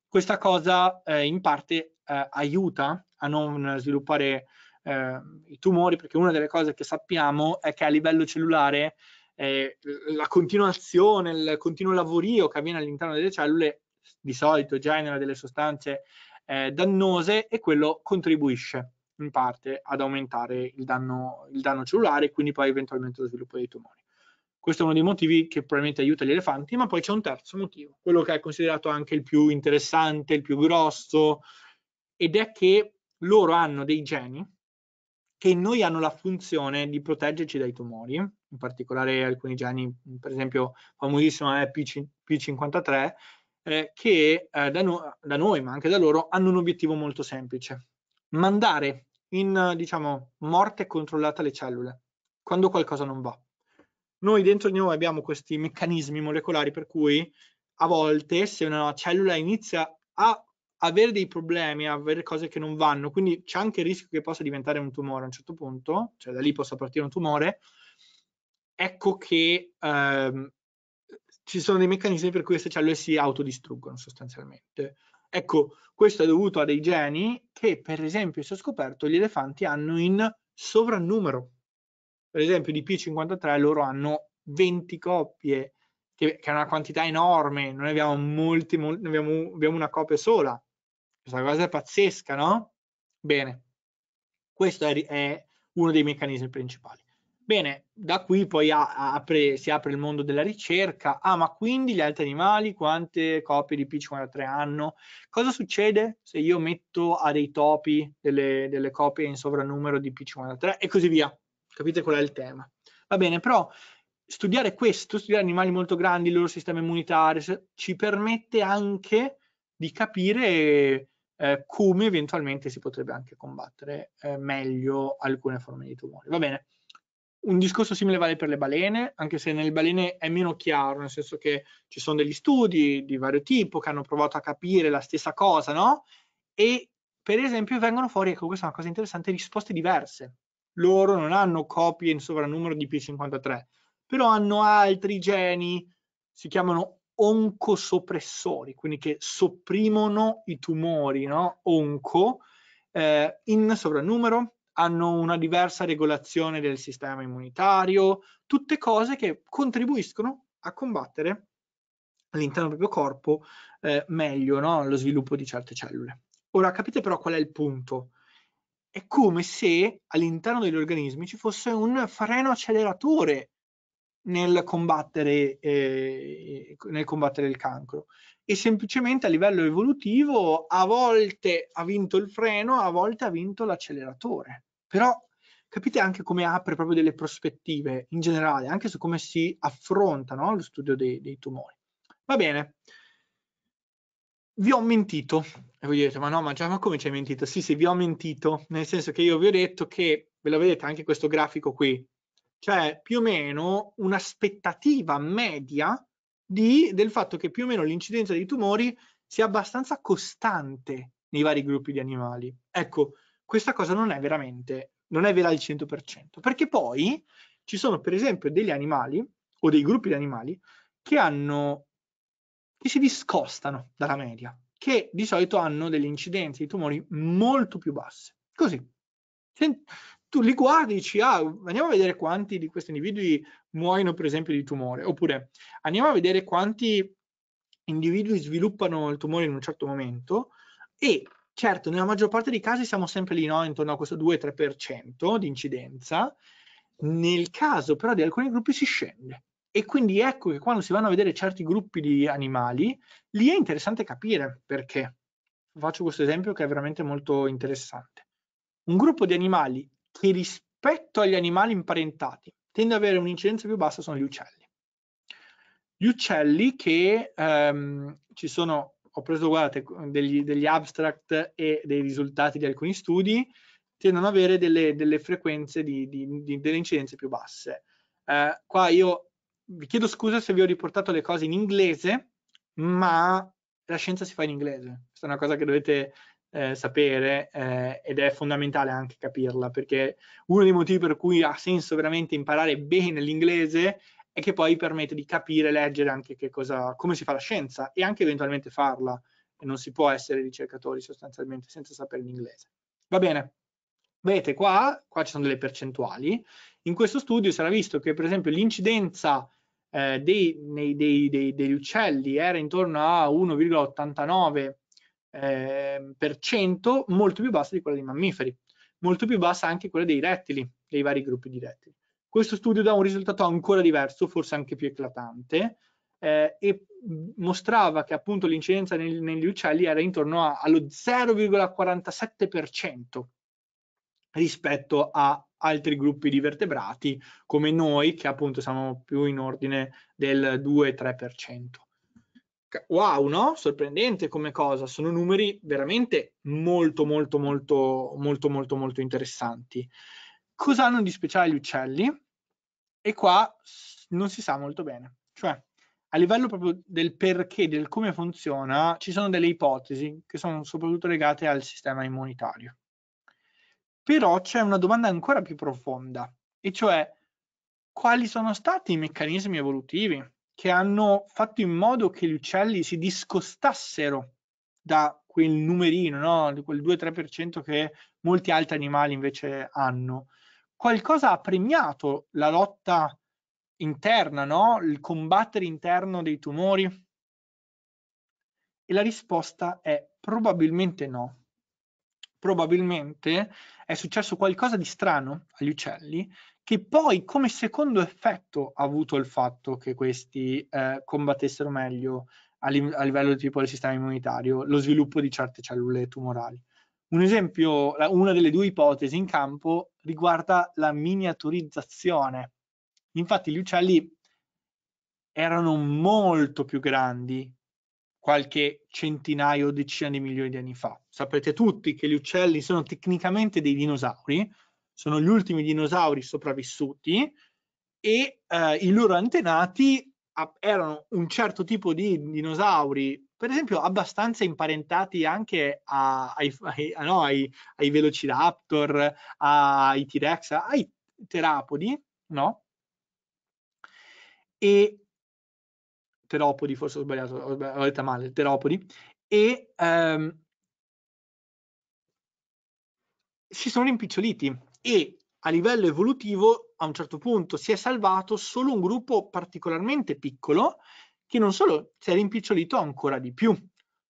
Questa cosa eh, in parte eh, aiuta a non sviluppare eh, i tumori, perché una delle cose che sappiamo è che a livello cellulare la continuazione, il continuo lavorio che avviene all'interno delle cellule di solito genera delle sostanze eh, dannose e quello contribuisce in parte ad aumentare il danno, il danno cellulare e quindi poi eventualmente lo sviluppo dei tumori. Questo è uno dei motivi che probabilmente aiuta gli elefanti, ma poi c'è un terzo motivo, quello che è considerato anche il più interessante, il più grosso, ed è che loro hanno dei geni che in noi hanno la funzione di proteggerci dai tumori, in particolare alcuni geni, per esempio famosissimo è eh, P53, eh, che eh, da, no, da, noi, ma anche da loro, hanno un obiettivo molto semplice, mandare in, diciamo, morte controllata le cellule, quando qualcosa non va. Noi dentro di noi abbiamo questi meccanismi molecolari per cui a volte se una cellula inizia a avere dei problemi, avere cose che non vanno, quindi c'è anche il rischio che possa diventare un tumore a un certo punto, cioè da lì possa partire un tumore, ecco che ehm, ci sono dei meccanismi per cui queste cellule si autodistruggono sostanzialmente. Ecco, questo è dovuto a dei geni che, per esempio, si è scoperto, gli elefanti hanno in sovrannumero. Per esempio, di P53 loro hanno 20 coppie, che, è una quantità enorme, noi abbiamo, molti, molti abbiamo, abbiamo una coppia sola, questa cosa è pazzesca, no? Bene, questo è, è uno dei meccanismi principali. Bene, da qui poi apre, si apre il mondo della ricerca. Ah, ma quindi gli altri animali quante copie di P53 hanno? Cosa succede se io metto a dei topi delle, delle copie in sovrannumero di P53 e così via? Capite qual è il tema? Va bene, però studiare questo, studiare animali molto grandi, il loro sistema immunitario, ci permette anche di capire eh, come eventualmente si potrebbe anche combattere eh, meglio alcune forme di tumori. Va bene. Un discorso simile vale per le balene, anche se nelle balene è meno chiaro, nel senso che ci sono degli studi di vario tipo che hanno provato a capire la stessa cosa, no? E per esempio vengono fuori, ecco questa è una cosa interessante, risposte diverse. Loro non hanno copie in sovrannumero di P53, però hanno altri geni, si chiamano oncosoppressori, quindi che sopprimono i tumori no? onco eh, in sovrannumero, hanno una diversa regolazione del sistema immunitario, tutte cose che contribuiscono a combattere all'interno del proprio corpo eh, meglio no? lo sviluppo di certe cellule. Ora capite però qual è il punto? È come se all'interno degli organismi ci fosse un freno acceleratore nel combattere, eh, nel combattere il cancro e semplicemente a livello evolutivo a volte ha vinto il freno, a volte ha vinto l'acceleratore. Però capite anche come apre proprio delle prospettive in generale, anche su come si affronta no, lo studio dei, dei tumori. Va bene, vi ho mentito. E voi direte, ma no, ma, già, ma come ci hai mentito? Sì, sì, vi ho mentito, nel senso che io vi ho detto che, ve lo vedete anche questo grafico qui, c'è cioè, più o meno un'aspettativa media di, del fatto che più o meno l'incidenza di tumori sia abbastanza costante nei vari gruppi di animali. Ecco, questa cosa non è veramente, non è vera al 100%, perché poi ci sono per esempio degli animali o dei gruppi di animali che hanno, che si discostano dalla media, che di solito hanno delle incidenze di tumori molto più basse. Così tu li guardi e dici, ah, andiamo a vedere quanti di questi individui muoiono per esempio di tumore, oppure andiamo a vedere quanti individui sviluppano il tumore in un certo momento e certo nella maggior parte dei casi siamo sempre lì no, intorno a questo 2-3% di incidenza, nel caso però di alcuni gruppi si scende. E quindi ecco che quando si vanno a vedere certi gruppi di animali, lì è interessante capire perché. Faccio questo esempio che è veramente molto interessante. Un gruppo di animali che rispetto agli animali imparentati tende ad avere un'incidenza più bassa sono gli uccelli. Gli uccelli che ehm, ci sono, ho preso, guardate, degli, degli, abstract e dei risultati di alcuni studi, tendono ad avere delle, delle frequenze, di, di, di, delle incidenze più basse. Eh, qua io vi chiedo scusa se vi ho riportato le cose in inglese, ma la scienza si fa in inglese. Questa è una cosa che dovete eh, sapere eh, ed è fondamentale anche capirla perché uno dei motivi per cui ha senso veramente imparare bene l'inglese è che poi permette di capire, e leggere anche che cosa, come si fa la scienza e anche eventualmente farla non si può essere ricercatori sostanzialmente senza sapere l'inglese. Va bene, vedete qua, qua ci sono delle percentuali, in questo studio si era visto che per esempio l'incidenza eh, dei, nei, dei, dei, degli uccelli era intorno a 1,89 Ehm, per cento molto più bassa di quella dei mammiferi, molto più bassa anche quella dei rettili, dei vari gruppi di rettili. Questo studio dà un risultato ancora diverso, forse anche più eclatante, eh, e mostrava che appunto l'incidenza nel, negli uccelli era intorno a, allo 0,47% rispetto a altri gruppi di vertebrati come noi che appunto siamo più in ordine del 2-3% wow, no? Sorprendente come cosa. Sono numeri veramente molto, molto, molto, molto, molto, molto interessanti. Cosa hanno di speciale gli uccelli? E qua non si sa molto bene. Cioè, a livello proprio del perché, del come funziona, ci sono delle ipotesi che sono soprattutto legate al sistema immunitario. Però c'è una domanda ancora più profonda, e cioè quali sono stati i meccanismi evolutivi che hanno fatto in modo che gli uccelli si discostassero da quel numerino, no? quel 2-3% che molti altri animali invece hanno. Qualcosa ha premiato la lotta interna, no? il combattere interno dei tumori? E la risposta è probabilmente no. Probabilmente è successo qualcosa di strano agli uccelli che poi come secondo effetto ha avuto il fatto che questi eh, combattessero meglio a, li- a, livello tipo del sistema immunitario lo sviluppo di certe cellule tumorali. Un esempio, una delle due ipotesi in campo riguarda la miniaturizzazione. Infatti gli uccelli erano molto più grandi qualche centinaio o decina di milioni di anni fa. Sapete tutti che gli uccelli sono tecnicamente dei dinosauri, sono gli ultimi dinosauri sopravvissuti e eh, i loro antenati erano un certo tipo di dinosauri, per esempio abbastanza imparentati anche a, ai, a, no, ai, ai, velociraptor, ai T-Rex, ai terapodi, no? E teropodi, forse ho sbagliato, ho detto male, teropodi, e um, si sono rimpiccioliti e a livello evolutivo a un certo punto si è salvato solo un gruppo particolarmente piccolo che non solo si è rimpicciolito ancora di più.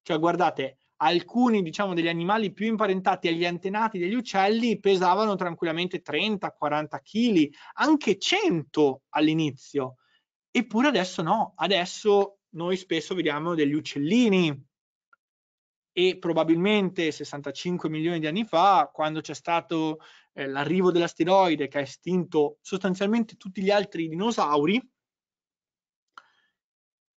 Cioè guardate, alcuni diciamo degli animali più imparentati agli antenati degli uccelli pesavano tranquillamente 30, 40 kg, anche 100 all'inizio. Eppure adesso no, adesso noi spesso vediamo degli uccellini e probabilmente 65 milioni di anni fa, quando c'è stato eh, l'arrivo dell'asteroide che ha estinto sostanzialmente tutti gli altri dinosauri,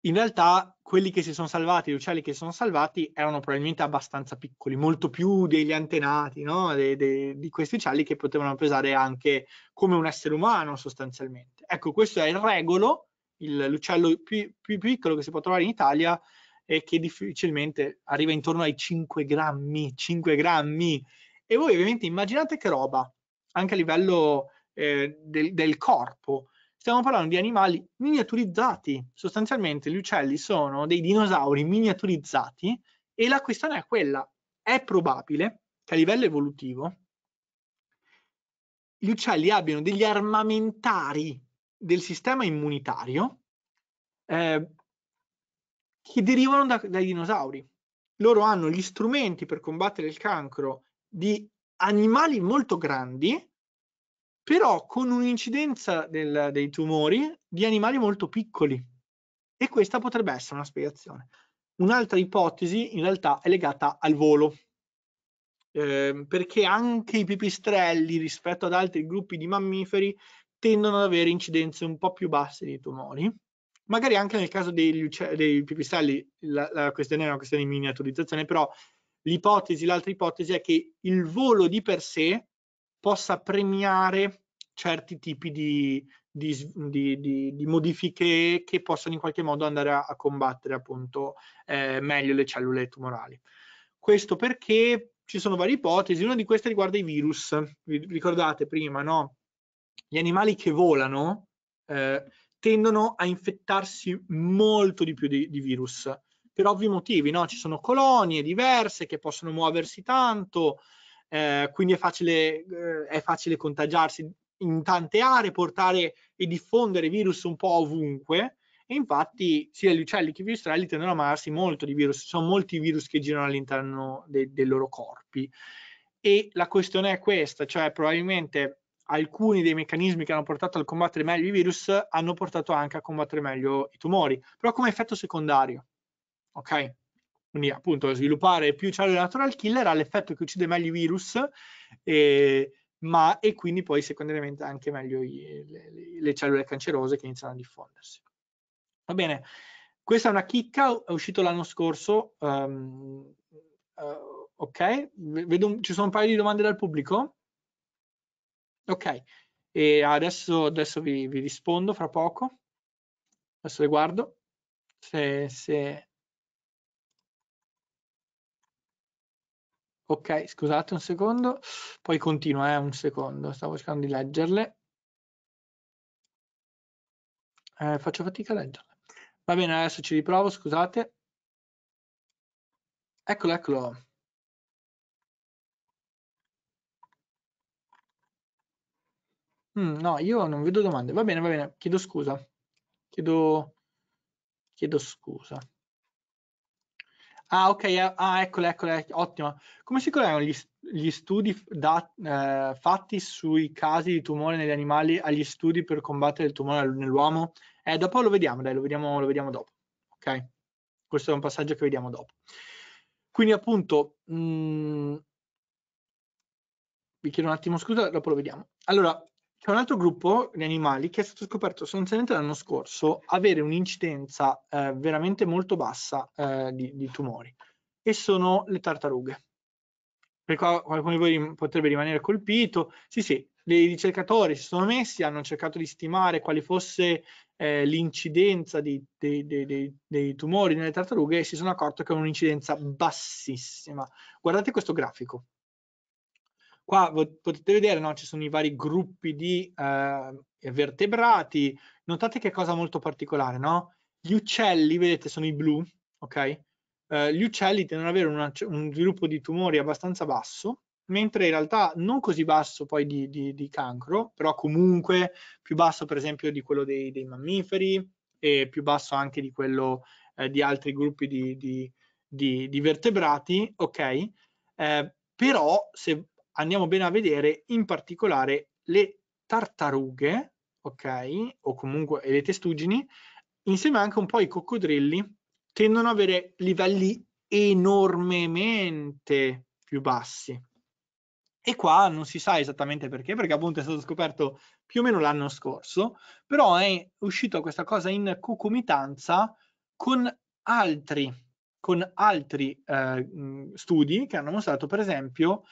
in realtà quelli che si sono salvati, gli uccelli che si sono salvati, erano probabilmente abbastanza piccoli, molto più degli antenati no? de, de, di questi uccelli che potevano pesare anche come un essere umano sostanzialmente. Ecco, questo è il regolo, il, l'uccello più, più, piccolo che si può trovare in Italia e che difficilmente arriva intorno ai 5 grammi, 5 grammi e voi ovviamente immaginate che roba, anche a livello eh, del, del corpo. Stiamo parlando di animali miniaturizzati. Sostanzialmente gli uccelli sono dei dinosauri miniaturizzati e la questione è quella. È probabile che a livello evolutivo gli uccelli abbiano degli armamentari del sistema immunitario eh, che derivano da, dai dinosauri. Loro hanno gli strumenti per combattere il cancro di animali molto grandi, però con un'incidenza dei tumori di animali molto piccoli. E questa potrebbe essere una spiegazione. Un'altra ipotesi in realtà è legata al volo, eh, perché anche i pipistrelli rispetto ad altri gruppi di mammiferi tendono ad avere incidenze un po' più basse di tumori. Magari anche nel caso dei pipistrelli la, la questione è una questione di miniaturizzazione, però L'ipotesi, l'altra ipotesi è che il volo di per sé possa premiare certi tipi di, di, di, di modifiche che possono in qualche modo andare a, a combattere appunto eh, meglio le cellule tumorali. Questo perché ci sono varie ipotesi, una di queste riguarda i virus. Vi ricordate prima, no? Gli animali che volano eh, tendono a infettarsi molto di più di, di virus per ovvi motivi, no? ci sono colonie diverse che possono muoversi tanto, eh, quindi è facile, eh, è facile contagiarsi in tante aree, portare e diffondere virus un po' ovunque e infatti sia gli uccelli che gli pipistrelli tendono a ammarsi molto di virus, ci sono molti virus che girano all'interno de dei loro corpi e la questione è questa, cioè probabilmente alcuni dei meccanismi che hanno portato a combattere meglio i virus hanno portato anche a combattere meglio i tumori, però come effetto secondario ok? Quindi appunto sviluppare più cellule natural killer ha l'effetto che uccide meglio i virus e, ma, e quindi poi secondariamente anche meglio i, le, le, cellule cancerose che iniziano a diffondersi. Va bene, questa è una chicca, è uscito l'anno scorso, um, uh, ok? Vedo, ci sono un paio di domande dal pubblico? Ok, e adesso, adesso vi, vi, rispondo fra poco, adesso le guardo, se, se, Ok, scusate un secondo, poi continua, eh, un secondo, stavo cercando di leggerle. Eh, faccio fatica a leggerle. Va bene, adesso ci riprovo, scusate. Eccolo, eccolo. Mm, no, io non vedo domande. Va bene, va bene, chiedo scusa. Chiedo, chiedo scusa. Ah, ok, eh, ah, eccola, eccola, ottima. Come si collegano gli, gli studi da, eh, fatti sui casi di tumore negli animali agli studi per combattere il tumore nell'uomo? Eh, dopo lo vediamo, dai, lo vediamo, lo vediamo dopo. Ok? Questo è un passaggio che vediamo dopo. Quindi appunto, mh, mm, vi chiedo un attimo scusa, dopo lo vediamo. Allora, c'è un altro gruppo di animali che è stato scoperto sostanzialmente l'anno scorso avere un'incidenza eh, veramente molto bassa eh, di, di, tumori e sono le tartarughe. Per qua qualcuno di voi potrebbe rimanere colpito. Sì, sì, i ricercatori si sono messi, hanno cercato di stimare quale fosse eh, l'incidenza dei tumori nelle tartarughe e si sono accorti che è un'incidenza bassissima. Guardate questo grafico. Qua potete vedere, no? ci sono i vari gruppi di eh, vertebrati. Notate che cosa molto particolare, no? Gli uccelli, vedete, sono i blu, ok? Eh, gli uccelli tendono ad avere una, un sviluppo di tumori abbastanza basso, mentre in realtà non così basso poi di, di, di cancro, però comunque più basso per esempio di quello dei, dei mammiferi e più basso anche di quello eh, di altri gruppi di, di vertebrati, ok? Eh, però se andiamo bene a vedere in particolare le tartarughe, ok, o comunque le testuggini, insieme anche un po' ai coccodrilli, tendono ad avere livelli enormemente più bassi. E qua non si sa esattamente perché, perché appunto è stato scoperto più o meno l'anno scorso, però è uscito questa cosa in concomitanza con altri, con altri eh, studi che hanno mostrato, per esempio,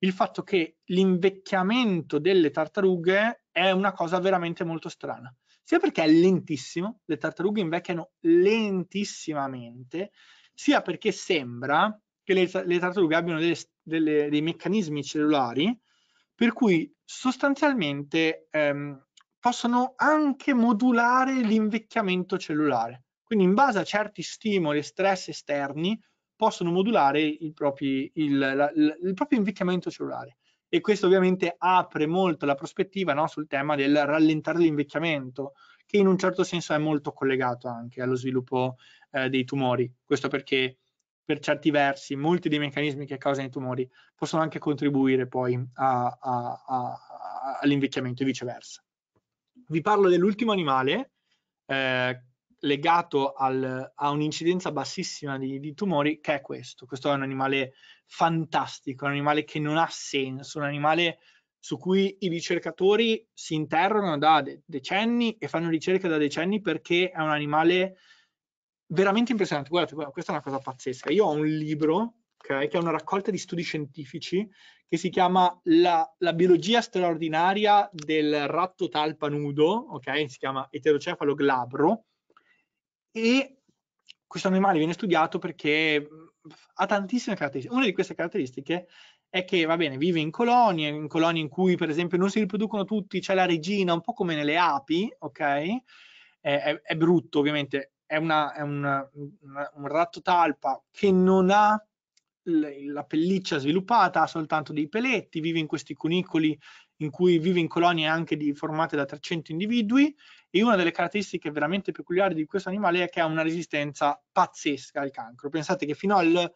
il fatto che l'invecchiamento delle tartarughe è una cosa veramente molto strana, sia perché è lentissimo, le tartarughe invecchiano lentissimamente, sia perché sembra che le, le tartarughe abbiano delle, delle, dei meccanismi cellulari per cui sostanzialmente ehm, possono anche modulare l'invecchiamento cellulare. Quindi in base a certi stimoli e stress esterni possono modulare il, propri, il, la, il proprio invecchiamento cellulare e questo ovviamente apre molto la prospettiva no, sul tema del rallentare l'invecchiamento che in un certo senso è molto collegato anche allo sviluppo eh, dei tumori questo perché per certi versi molti dei meccanismi che causano i tumori possono anche contribuire poi a, a, a, all'invecchiamento e viceversa vi parlo dell'ultimo animale eh, legato al, a un'incidenza bassissima di, di, tumori, che è questo. Questo è un animale fantastico, un animale che non ha senso, un animale su cui i ricercatori si interrogano da de- decenni e fanno ricerca da decenni perché è un animale veramente impressionante. Guardate, guarda, questa è una cosa pazzesca. Io ho un libro, okay, che è una raccolta di studi scientifici, che si chiama La, la biologia straordinaria del ratto talpa nudo, okay, si chiama Eterocefalo glabro, e questo animale viene studiato perché ha tantissime caratteristiche. Una di queste caratteristiche è che, va bene, vive in colonie, in colonie in cui, per esempio, non si riproducono tutti, c'è la regina, un po' come nelle api, ok? È, è, è brutto, ovviamente, è, una, è una, una, un ratto talpa che non ha la pelliccia sviluppata, ha soltanto dei peletti, vive in questi cunicoli in cui vive in colonie anche di, formate da 300 individui e una delle caratteristiche veramente peculiari di questo animale è che ha una resistenza pazzesca al cancro. Pensate che fino al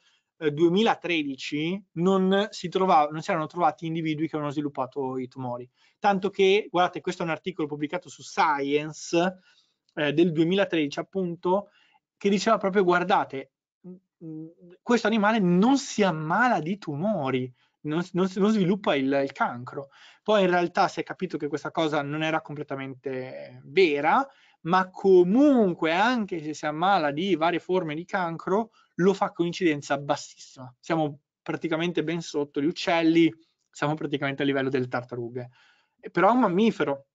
2013 eh, non si, trovava, non si erano trovati individui che avevano sviluppato i tumori. Tanto che, guardate, questo è un articolo pubblicato su Science eh, del 2013, appunto, che diceva proprio, guardate, mm, mm, questo animale non si ammala di tumori, non, non, non sviluppa il, il, cancro. Poi in realtà si è capito che questa cosa non era completamente vera, ma comunque anche se si ammala di varie forme di cancro, lo fa con incidenza bassissima. Siamo praticamente ben sotto gli uccelli, siamo praticamente a livello delle tartarughe. Però è un mammifero,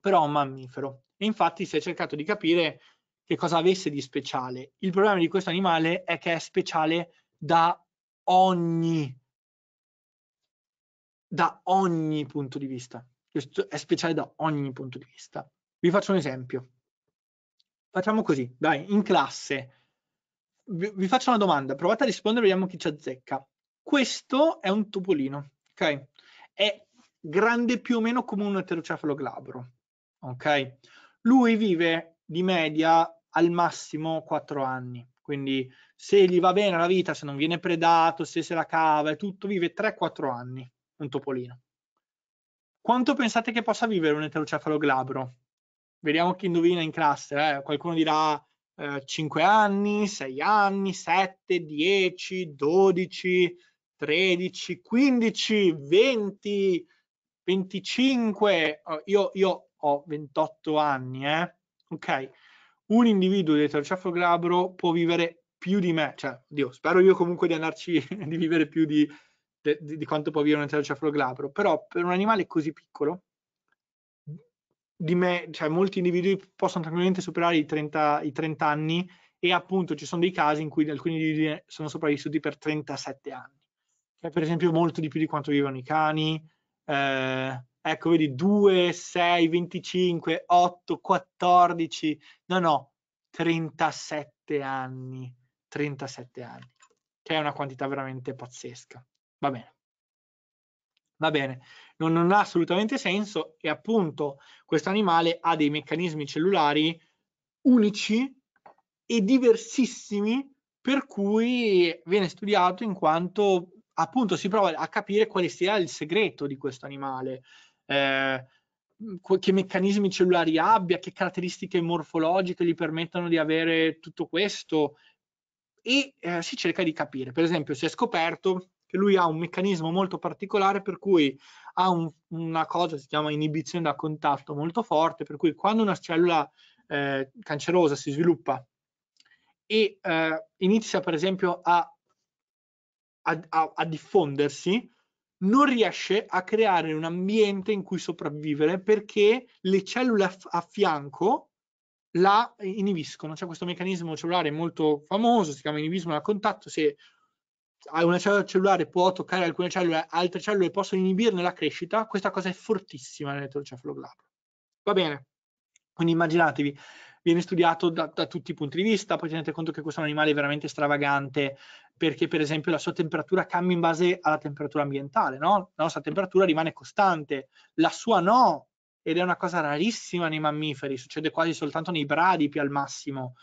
però è un mammifero. E infatti si è cercato di capire che cosa avesse di speciale. Il problema di questo animale è che è speciale da ogni da ogni punto di vista. Questo è speciale da ogni punto di vista. Vi faccio un esempio. Facciamo così, dai, in classe. Vi, vi faccio una domanda, provate a rispondere, vediamo chi ci azzecca. Questo è un topolino, ok? È grande più o meno come un eterocefalo glabro, ok? Lui vive di media al massimo 4 anni, quindi se gli va bene la vita, se non viene predato, se se la cava e tutto, vive 3-4 anni, un topolino. Quanto pensate che possa vivere un eterocefalo glabro? Vediamo chi indovina in classe. Eh? Qualcuno dirà eh, 5 anni, 6 anni, 7, 10, 12, 13, 15, 20, 25. Oh, io, io, ho 28 anni, eh? Ok. Un individuo di eterocefalo glabro può vivere più di me, cioè, Dio, spero io comunque di andarci, di vivere più di de, de, di quanto può avere un glabro, però per un animale così piccolo, di me, cioè molti individui possono tranquillamente superare i 30, i 30 anni e appunto ci sono dei casi in cui alcuni individui sono sopravvissuti per 37 anni, che è per esempio molto di più di quanto vivono i cani. Eh, ecco, vedi 2, 6, 25, 8, 14, no, no, 37 anni, 37 anni, che è una quantità veramente pazzesca. Va bene. Va bene, non, non ha assolutamente senso e appunto questo animale ha dei meccanismi cellulari unici e diversissimi per cui viene studiato in quanto appunto si prova a capire quale sia il segreto di questo animale, eh, che meccanismi cellulari abbia, che caratteristiche morfologiche gli permettono di avere tutto questo e eh, si cerca di capire. Per esempio si è scoperto che lui ha un meccanismo molto particolare per cui ha un, una cosa si chiama inibizione da contatto molto forte, per cui quando una cellula eh, cancerosa si sviluppa e eh, inizia per esempio a, a, a diffondersi, non riesce a creare un ambiente in cui sopravvivere perché le cellule a fianco la inibiscono. C'è questo meccanismo cellulare molto famoso, si chiama inibismo da contatto. Se una cellula cellulare può toccare alcune cellule, altre cellule possono inibirne la crescita, questa cosa è fortissima nell'elettrocefalogramma. Va bene, quindi immaginatevi, viene studiato da, da, tutti i punti di vista, poi tenete conto che questo è un animale veramente stravagante, perché per esempio la sua temperatura cambia in base alla temperatura ambientale, no? La nostra temperatura rimane costante, la sua no, ed è una cosa rarissima nei mammiferi, succede quasi soltanto nei bradipi al massimo,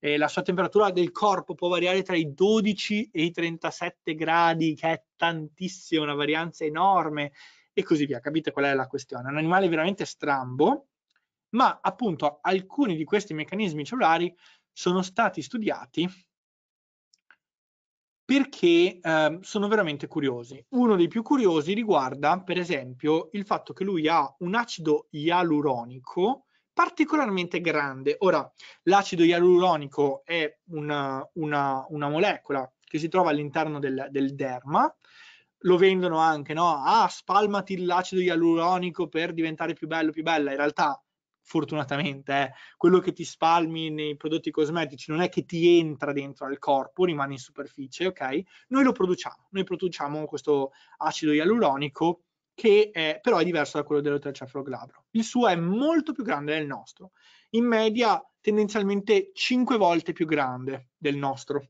eh, la sua temperatura del corpo può variare tra i 12 e i 37 gradi, che è tantissimo, una varianza enorme, e così via. Capite qual è la questione? È un animale veramente strambo, ma appunto alcuni di questi meccanismi cellulari sono stati studiati perché eh, sono veramente curiosi. Uno dei più curiosi riguarda, per esempio, il fatto che lui ha un acido ialuronico particolarmente grande. Ora, l'acido ialuronico è una, una, una molecola che si trova all'interno del, del derma, lo vendono anche, no? Ah, spalmati l'acido ialuronico per diventare più bello, più bella. In realtà, fortunatamente, eh, quello che ti spalmi nei prodotti cosmetici non è che ti entra dentro al corpo, rimane in superficie, ok? Noi lo produciamo, noi produciamo questo acido ialuronico che è, però è diverso da quello dell'oltracefalo glabro. Il suo è molto più grande del nostro, in media tendenzialmente 5 volte più grande del nostro.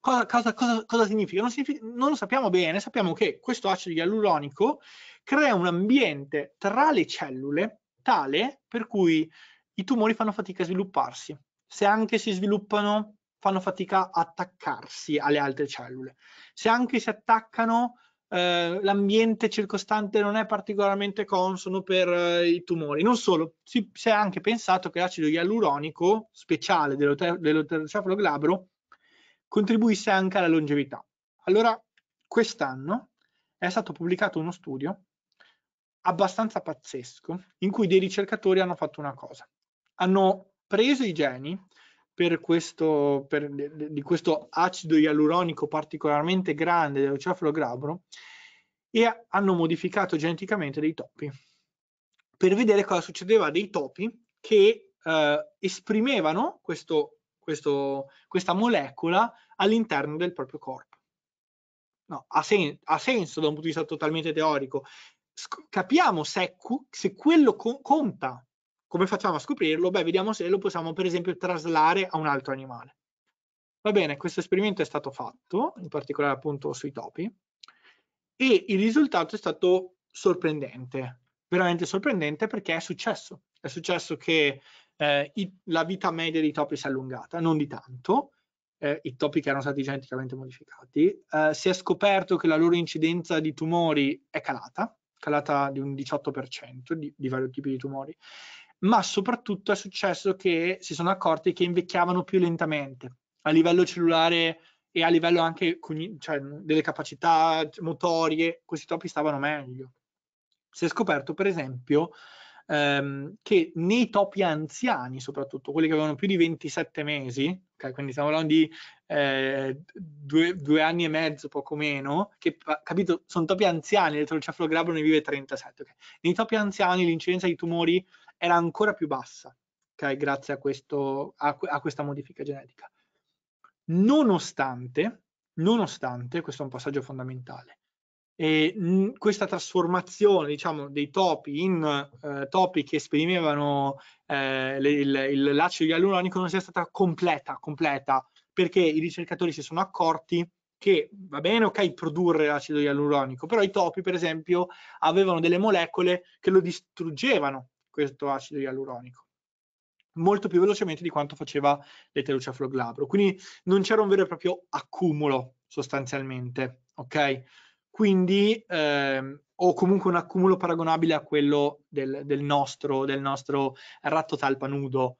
Cosa, cosa, cosa, cosa significa? Non, significa? non, lo sappiamo bene, sappiamo che questo acido ialuronico crea un ambiente tra le cellule tale per cui i tumori fanno fatica a svilupparsi. Se anche si sviluppano, fanno fatica a attaccarsi alle altre cellule. Se anche si attaccano, eh, l'ambiente circostante non è particolarmente consono per eh, i tumori. Non solo, si, si, è anche pensato che l'acido ialuronico speciale dell'oterocefalo glabro contribuisse anche alla longevità. Allora, quest'anno è stato pubblicato uno studio abbastanza pazzesco in cui dei ricercatori hanno fatto una cosa. Hanno preso i geni per questo, per, di questo acido ialuronico particolarmente grande dell'oceaflograbro e hanno modificato geneticamente dei topi per vedere cosa succedeva dei topi che eh, esprimevano questo, questo, questa molecola all'interno del proprio corpo. No, ha, sen ha, senso da un punto di vista totalmente teorico. Sc capiamo se, se quello co conta come facciamo a scoprirlo? Beh, vediamo se lo possiamo per esempio traslare a un altro animale. Va bene, questo esperimento è stato fatto, in particolare appunto sui topi, e il risultato è stato sorprendente, veramente sorprendente perché è successo. È successo che eh, i, la vita media dei topi si è allungata, non di tanto, eh, i topi che erano stati geneticamente modificati, eh, si è scoperto che la loro incidenza di tumori è calata, calata di un 18% di, di vari tipi di tumori, ma soprattutto è successo che si sono accorti che invecchiavano più lentamente a livello cellulare e a livello anche cioè, delle capacità motorie, questi topi stavano meglio. Si è scoperto, per esempio, ehm, che nei topi anziani, soprattutto quelli che avevano più di 27 mesi, okay, quindi stiamo parlando di eh, due, due, anni e mezzo, poco meno, che capito, sono topi anziani, l'etrocefalogramma ne vive 37. Okay. Nei topi anziani l'incidenza di tumori era ancora più bassa, okay, grazie a, questo, a, a questa modifica genetica. Nonostante, nonostante, questo è un passaggio fondamentale, e questa trasformazione diciamo, dei topi in eh, topi che esprimevano eh, l'acido ialuronico non sia stata completa, completa, perché i ricercatori si sono accorti che va bene ok produrre l'acido ialuronico, però i topi per esempio avevano delle molecole che lo distruggevano questo acido ialuronico molto più velocemente di quanto faceva l'eterocephaloglabro. Quindi non c'era un vero e proprio accumulo sostanzialmente, ok? Quindi, ehm, o comunque un accumulo paragonabile a quello del, del nostro, del nostro ratto talpa nudo,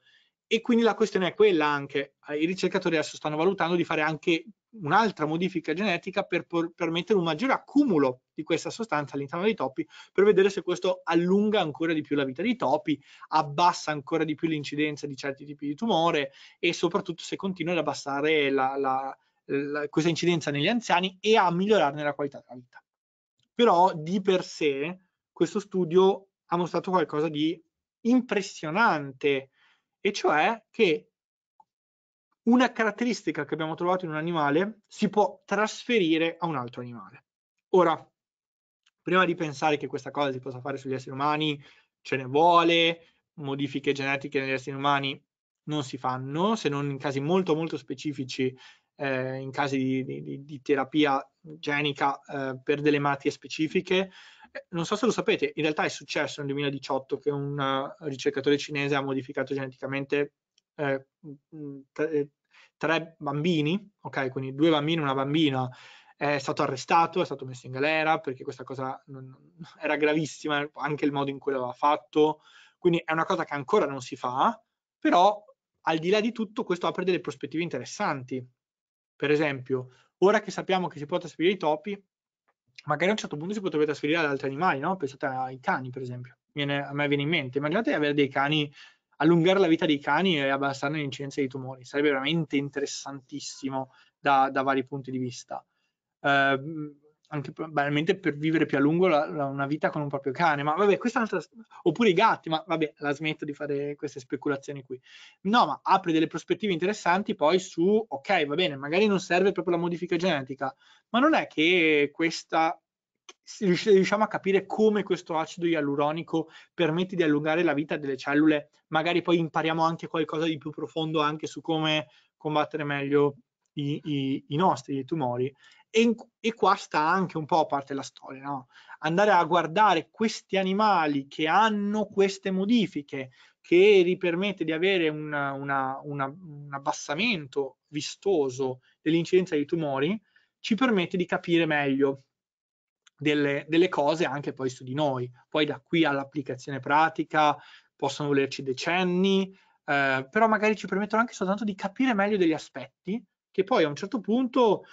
e quindi la questione è quella anche, eh, i ricercatori adesso stanno valutando di fare anche un'altra modifica genetica per permettere un maggiore accumulo di questa sostanza all'interno dei topi per vedere se questo allunga ancora di più la vita dei topi, abbassa ancora di più l'incidenza di certi tipi di tumore e soprattutto se continua ad abbassare la, la, la, questa incidenza negli anziani e a migliorarne la qualità della vita. Però di per sé questo studio ha mostrato qualcosa di impressionante e cioè che una caratteristica che abbiamo trovato in un animale si può trasferire a un altro animale. Ora, prima di pensare che questa cosa si possa fare sugli esseri umani, ce ne vuole, modifiche genetiche negli esseri umani non si fanno, se non in casi molto molto specifici, eh, in casi di, di, di terapia genica eh, per delle malattie specifiche, eh, non so se lo sapete, in realtà è successo nel 2018 che un eh, ricercatore cinese ha modificato geneticamente eh, mm, mm, eh, tre bambini, ok, quindi due bambini e una bambina, è stato arrestato, è stato messo in galera perché questa cosa non, era gravissima, anche il modo in cui l'aveva fatto, quindi è una cosa che ancora non si fa, però al di là di tutto questo apre delle prospettive interessanti. Per esempio, ora che sappiamo che si può trasferire i topi, magari a un certo punto si potrebbe trasferire ad altri animali, no? Pensate ai cani, per esempio. Viene, a me viene in mente, immaginate avere dei cani, allungare la vita dei cani e abbassarne l'incidenza dei tumori, sarebbe veramente interessantissimo da, da vari punti di vista. Uh, anche banalmente per vivere più a lungo la, la, una vita con un proprio cane, ma vabbè, questa oppure i gatti, ma vabbè, la smetto di fare queste speculazioni qui. No, ma apre delle prospettive interessanti poi su, ok, va bene, magari non serve proprio la modifica genetica, ma non è che questa riusciamo a capire come questo acido ialuronico permette di allungare la vita delle cellule, magari poi impariamo anche qualcosa di più profondo anche su come combattere meglio i, i, i nostri tumori e, e, qua sta anche un po' a parte la storia, no? andare a guardare questi animali che hanno queste modifiche, che gli permette di avere una, una, una, un abbassamento vistoso dell'incidenza dei tumori, ci permette di capire meglio delle, delle cose anche poi su di noi. Poi da qui all'applicazione pratica possono volerci decenni, eh, però magari ci permettono anche soltanto di capire meglio degli aspetti che poi a un certo punto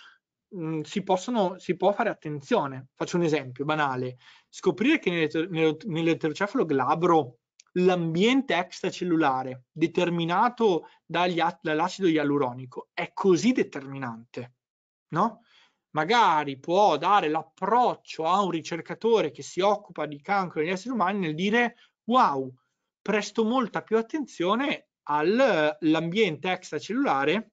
mh, mhmm, si, possono, si può fare attenzione. Faccio un esempio banale. Scoprire che nell'eterocefalo glabro l'ambiente extracellulare determinato dagli, dall'acido ialuronico è così determinante, no? Magari può dare l'approccio a un ricercatore che si occupa di cancro negli esseri umani nel dire wow, presto molta più attenzione all'ambiente extracellulare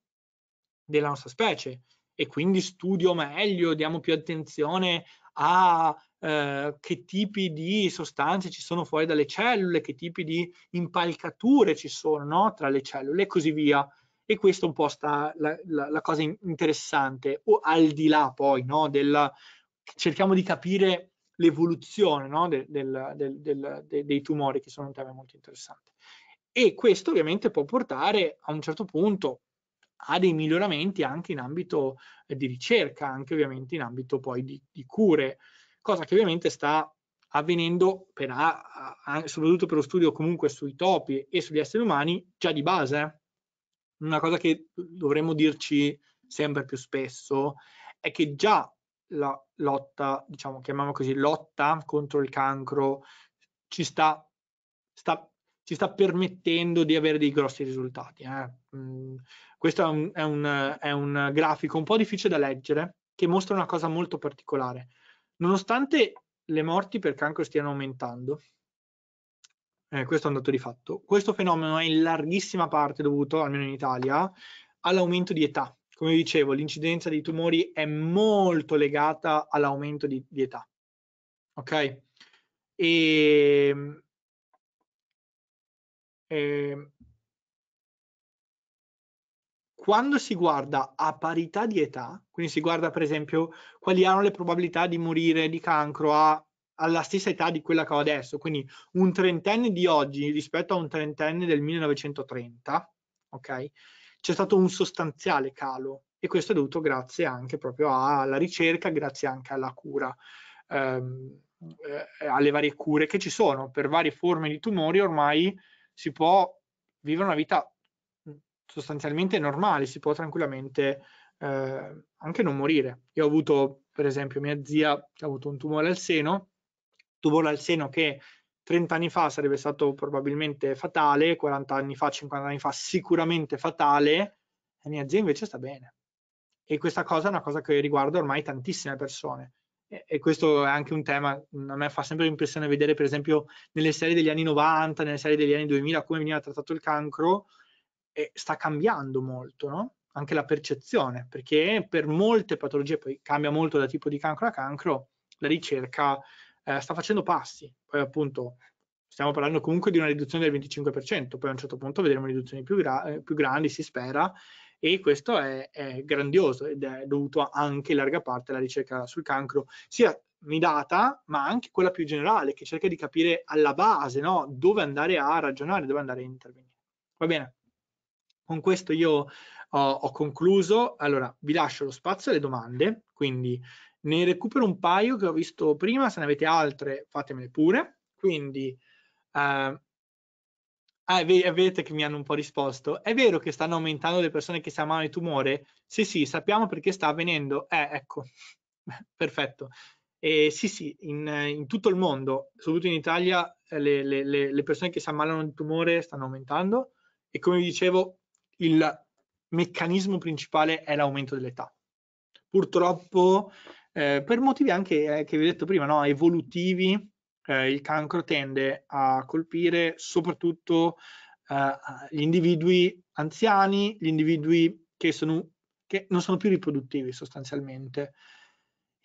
della nostra specie e quindi studio meglio, diamo più attenzione a eh, che tipi di sostanze ci sono fuori dalle cellule, che tipi di impalcature ci sono no? tra le cellule e così via. E questo è un po' sta la, la, la cosa interessante, o al di là poi no? Della, cerchiamo di capire l'evoluzione no? del, del, del, dei tumori, che sono un tema molto interessante. E questo ovviamente può portare a un certo punto ha dei miglioramenti anche in ambito eh, di ricerca, anche ovviamente in ambito poi di, di cure, cosa che ovviamente sta avvenendo per, soprattutto per lo studio comunque sui topi e sugli esseri umani già di base. Eh. Una cosa che dovremmo dirci sempre più spesso è che già la lotta, diciamo, chiamiamola così, lotta contro il cancro ci sta, sta, ci sta permettendo di avere dei grossi risultati. Eh. Mm, questo è un, è, un, è un, grafico un po' difficile da leggere che mostra una cosa molto particolare. Nonostante le morti per cancro stiano aumentando, eh, questo è un dato di fatto, questo fenomeno è in larghissima parte dovuto, almeno in Italia, all'aumento di età. Come dicevo, l'incidenza dei tumori è molto legata all'aumento di, di età. Ok? E, ehm, e, ehm, quando si guarda a parità di età, quindi si guarda per esempio quali hanno le probabilità di morire di cancro a, alla stessa età di quella che ho adesso, quindi un trentenne di oggi rispetto a un trentenne del 1930, ok? C'è stato un sostanziale calo e questo è dovuto grazie anche proprio alla ricerca, grazie anche alla cura. Ehm, eh, alle varie cure che ci sono per varie forme di tumori ormai si può vivere una vita sostanzialmente normali, si può tranquillamente eh, anche non morire. Io ho avuto, per esempio, mia zia che ha avuto un tumore al seno, tumore al seno che 30 anni fa sarebbe stato probabilmente fatale, 40 anni fa, 50 anni fa sicuramente fatale, e mia zia invece sta bene. E questa cosa è una cosa che riguarda ormai tantissime persone. E, e questo è anche un tema, a me fa sempre l'impressione vedere, per esempio, nelle serie degli anni 90, nelle serie degli anni 2000, come veniva trattato il cancro, e sta cambiando molto, no? Anche la percezione, perché per molte patologie, poi cambia molto da tipo di cancro a cancro, la ricerca eh, sta facendo passi. Poi appunto stiamo parlando comunque di una riduzione del 25%, poi a un certo punto vedremo riduzioni più, gra- eh, più grandi, si spera, e questo è, è, grandioso ed è dovuto anche in larga parte alla ricerca sul cancro, sia midata, ma anche quella più generale, che cerca di capire alla base no? dove andare a ragionare, dove andare a intervenire. Va bene? Con questo io ho, ho concluso, allora vi lascio lo spazio alle domande, quindi ne recupero un paio che ho visto prima, se ne avete altre fatemele pure, quindi... Eh, vedete che mi hanno un po' risposto. È vero che stanno aumentando le persone che si ammalano di tumore? Sì, sì, sappiamo perché sta avvenendo. Eh, ecco, perfetto. E sì, sì, in, in, tutto il mondo, soprattutto in Italia, eh, le, le, le persone che si ammalano di tumore stanno aumentando e come vi dicevo, il meccanismo principale è l'aumento dell'età. Purtroppo, eh, per motivi anche eh, che vi ho detto prima, no? evolutivi, eh, il cancro tende a colpire soprattutto eh, gli individui anziani, gli individui che, sono, che non sono più riproduttivi sostanzialmente.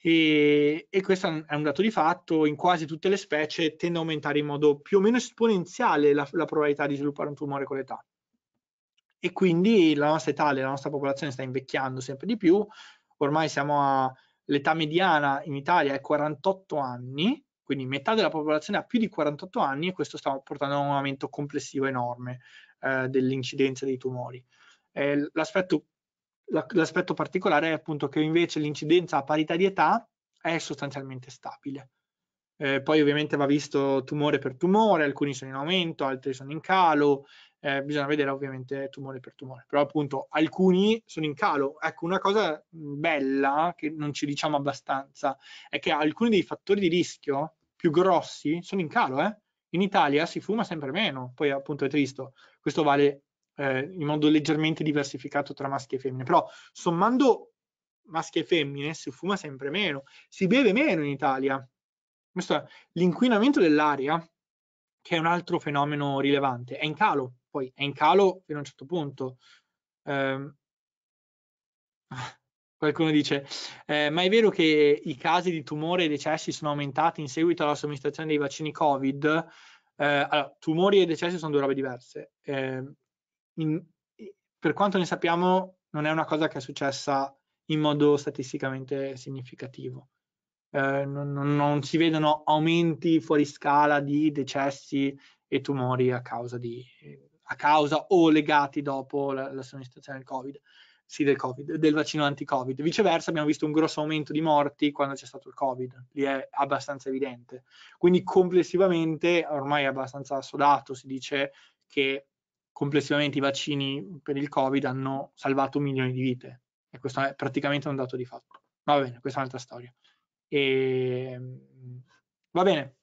E, e, questo è un dato di fatto, in quasi tutte le specie tende a aumentare in modo più o meno esponenziale la, la probabilità di sviluppare un tumore con l'età e quindi la nostra età, la nostra popolazione sta invecchiando sempre di più, ormai siamo a l'età mediana in Italia è 48 anni, quindi metà della popolazione ha più di 48 anni e questo sta portando a un aumento complessivo enorme eh, dell'incidenza dei tumori. Eh, l'aspetto, l'aspetto particolare è appunto che invece l'incidenza a parità di età è sostanzialmente stabile. Eh, poi ovviamente va visto tumore per tumore, alcuni sono in aumento, altri sono in calo, eh, bisogna vedere ovviamente tumore per tumore, però appunto alcuni sono in calo. Ecco, una cosa mm, bella che non ci diciamo abbastanza è che alcuni dei fattori di rischio più grossi sono in calo. Eh? In Italia si fuma sempre meno, poi appunto è triste, questo vale eh, in modo leggermente diversificato tra maschi e femmine, però sommando maschi e femmine si fuma sempre meno, si beve meno in Italia. L'inquinamento dell'aria, che è un altro fenomeno rilevante, è in calo poi è in calo fino a un certo punto. Eh, qualcuno dice, eh, ma è vero che i casi di tumore e decessi sono aumentati in seguito alla somministrazione dei vaccini Covid? Eh, allora, tumori e decessi sono due robe diverse. Ehm, in, per quanto ne sappiamo, non è una cosa che è successa in modo statisticamente significativo. Eh, non, non, si vedono aumenti fuori scala di decessi e tumori a causa di, a causa o legati dopo la, la somministrazione del Covid, sì, del Covid, del vaccino anti-Covid. Viceversa abbiamo visto un grosso aumento di morti quando c'è stato il Covid, lì è abbastanza evidente. Quindi complessivamente, ormai è abbastanza assodato, si dice che complessivamente i vaccini per il Covid hanno salvato milioni di vite e questo è praticamente un dato di fatto. Ma va bene, questa è un'altra storia. E... Ehm, va bene,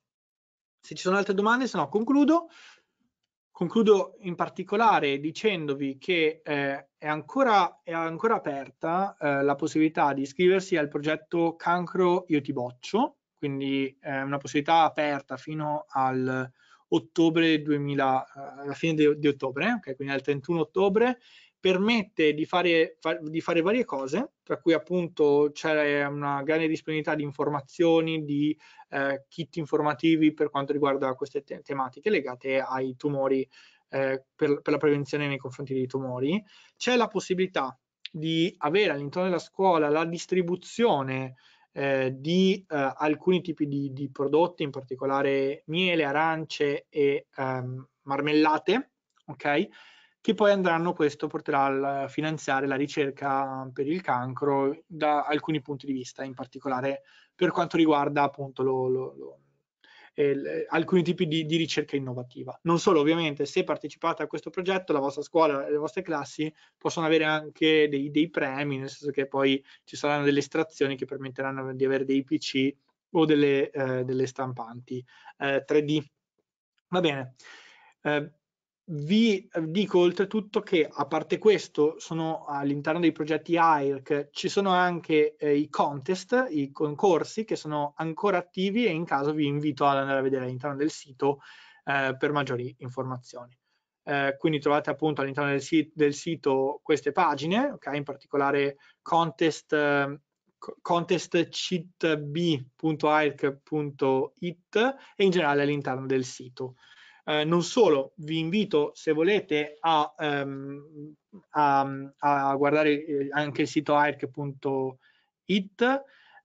se ci sono altre domande, se no concludo. Concludo in particolare dicendovi che eh, è, ancora, è, ancora, aperta eh, la possibilità di iscriversi al progetto Cancro Io Ti Boccio, quindi eh, è eh, una possibilità aperta fino al ottobre 2000, eh, alla fine di, di ottobre, eh, okay? quindi al 31 ottobre, permette di fare, fa, di fare varie cose, tra cui appunto c'è una grande disponibilità di informazioni, di eh, kit informativi per quanto riguarda queste te tematiche legate ai tumori, eh, per, per la prevenzione nei confronti dei tumori. C'è la possibilità di avere all'interno della scuola la distribuzione eh, di eh, alcuni tipi di, di, prodotti, in particolare miele, arance e ehm, marmellate, ok? che poi andranno, questo porterà a finanziare la ricerca per il cancro da alcuni punti di vista, in particolare per quanto riguarda appunto lo, lo, lo, eh, alcuni tipi di, di, ricerca innovativa. Non solo, ovviamente, se partecipate a questo progetto, la vostra scuola e le vostre classi possono avere anche dei, dei premi, nel senso che poi ci saranno delle estrazioni che permetteranno di avere dei PC o delle, eh, delle stampanti eh, 3D. Va bene. Eh, vi eh, dico oltretutto che, a parte questo, sono all'interno dei progetti AIRC ci sono anche eh, i contest, i concorsi che sono ancora attivi e in caso vi invito ad andare a vedere all'interno del sito eh, per maggiori informazioni. Eh, quindi trovate appunto all'interno del, sit del, sito queste pagine, okay? in particolare contest, eh, contestcheatb.airc.it e in generale all'interno del sito. Eh, non solo, vi invito se volete a, ehm, a, a guardare eh, anche il sito arc.it,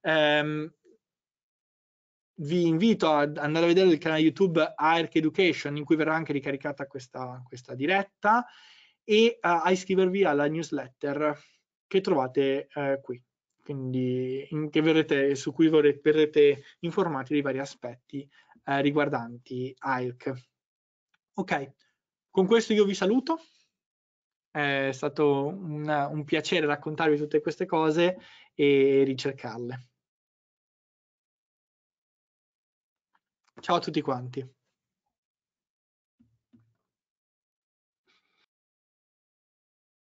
Ehm, vi invito ad andare a vedere il canale YouTube ARC Education in cui verrà anche ricaricata questa, questa diretta e uh, a iscrivervi alla newsletter che trovate uh, qui, quindi che verrete, su cui verrete informati dei vari aspetti uh, riguardanti ARC. Ok, con questo io vi saluto. È stato una, un piacere raccontarvi tutte queste cose e ricercarle. Ciao a tutti quanti.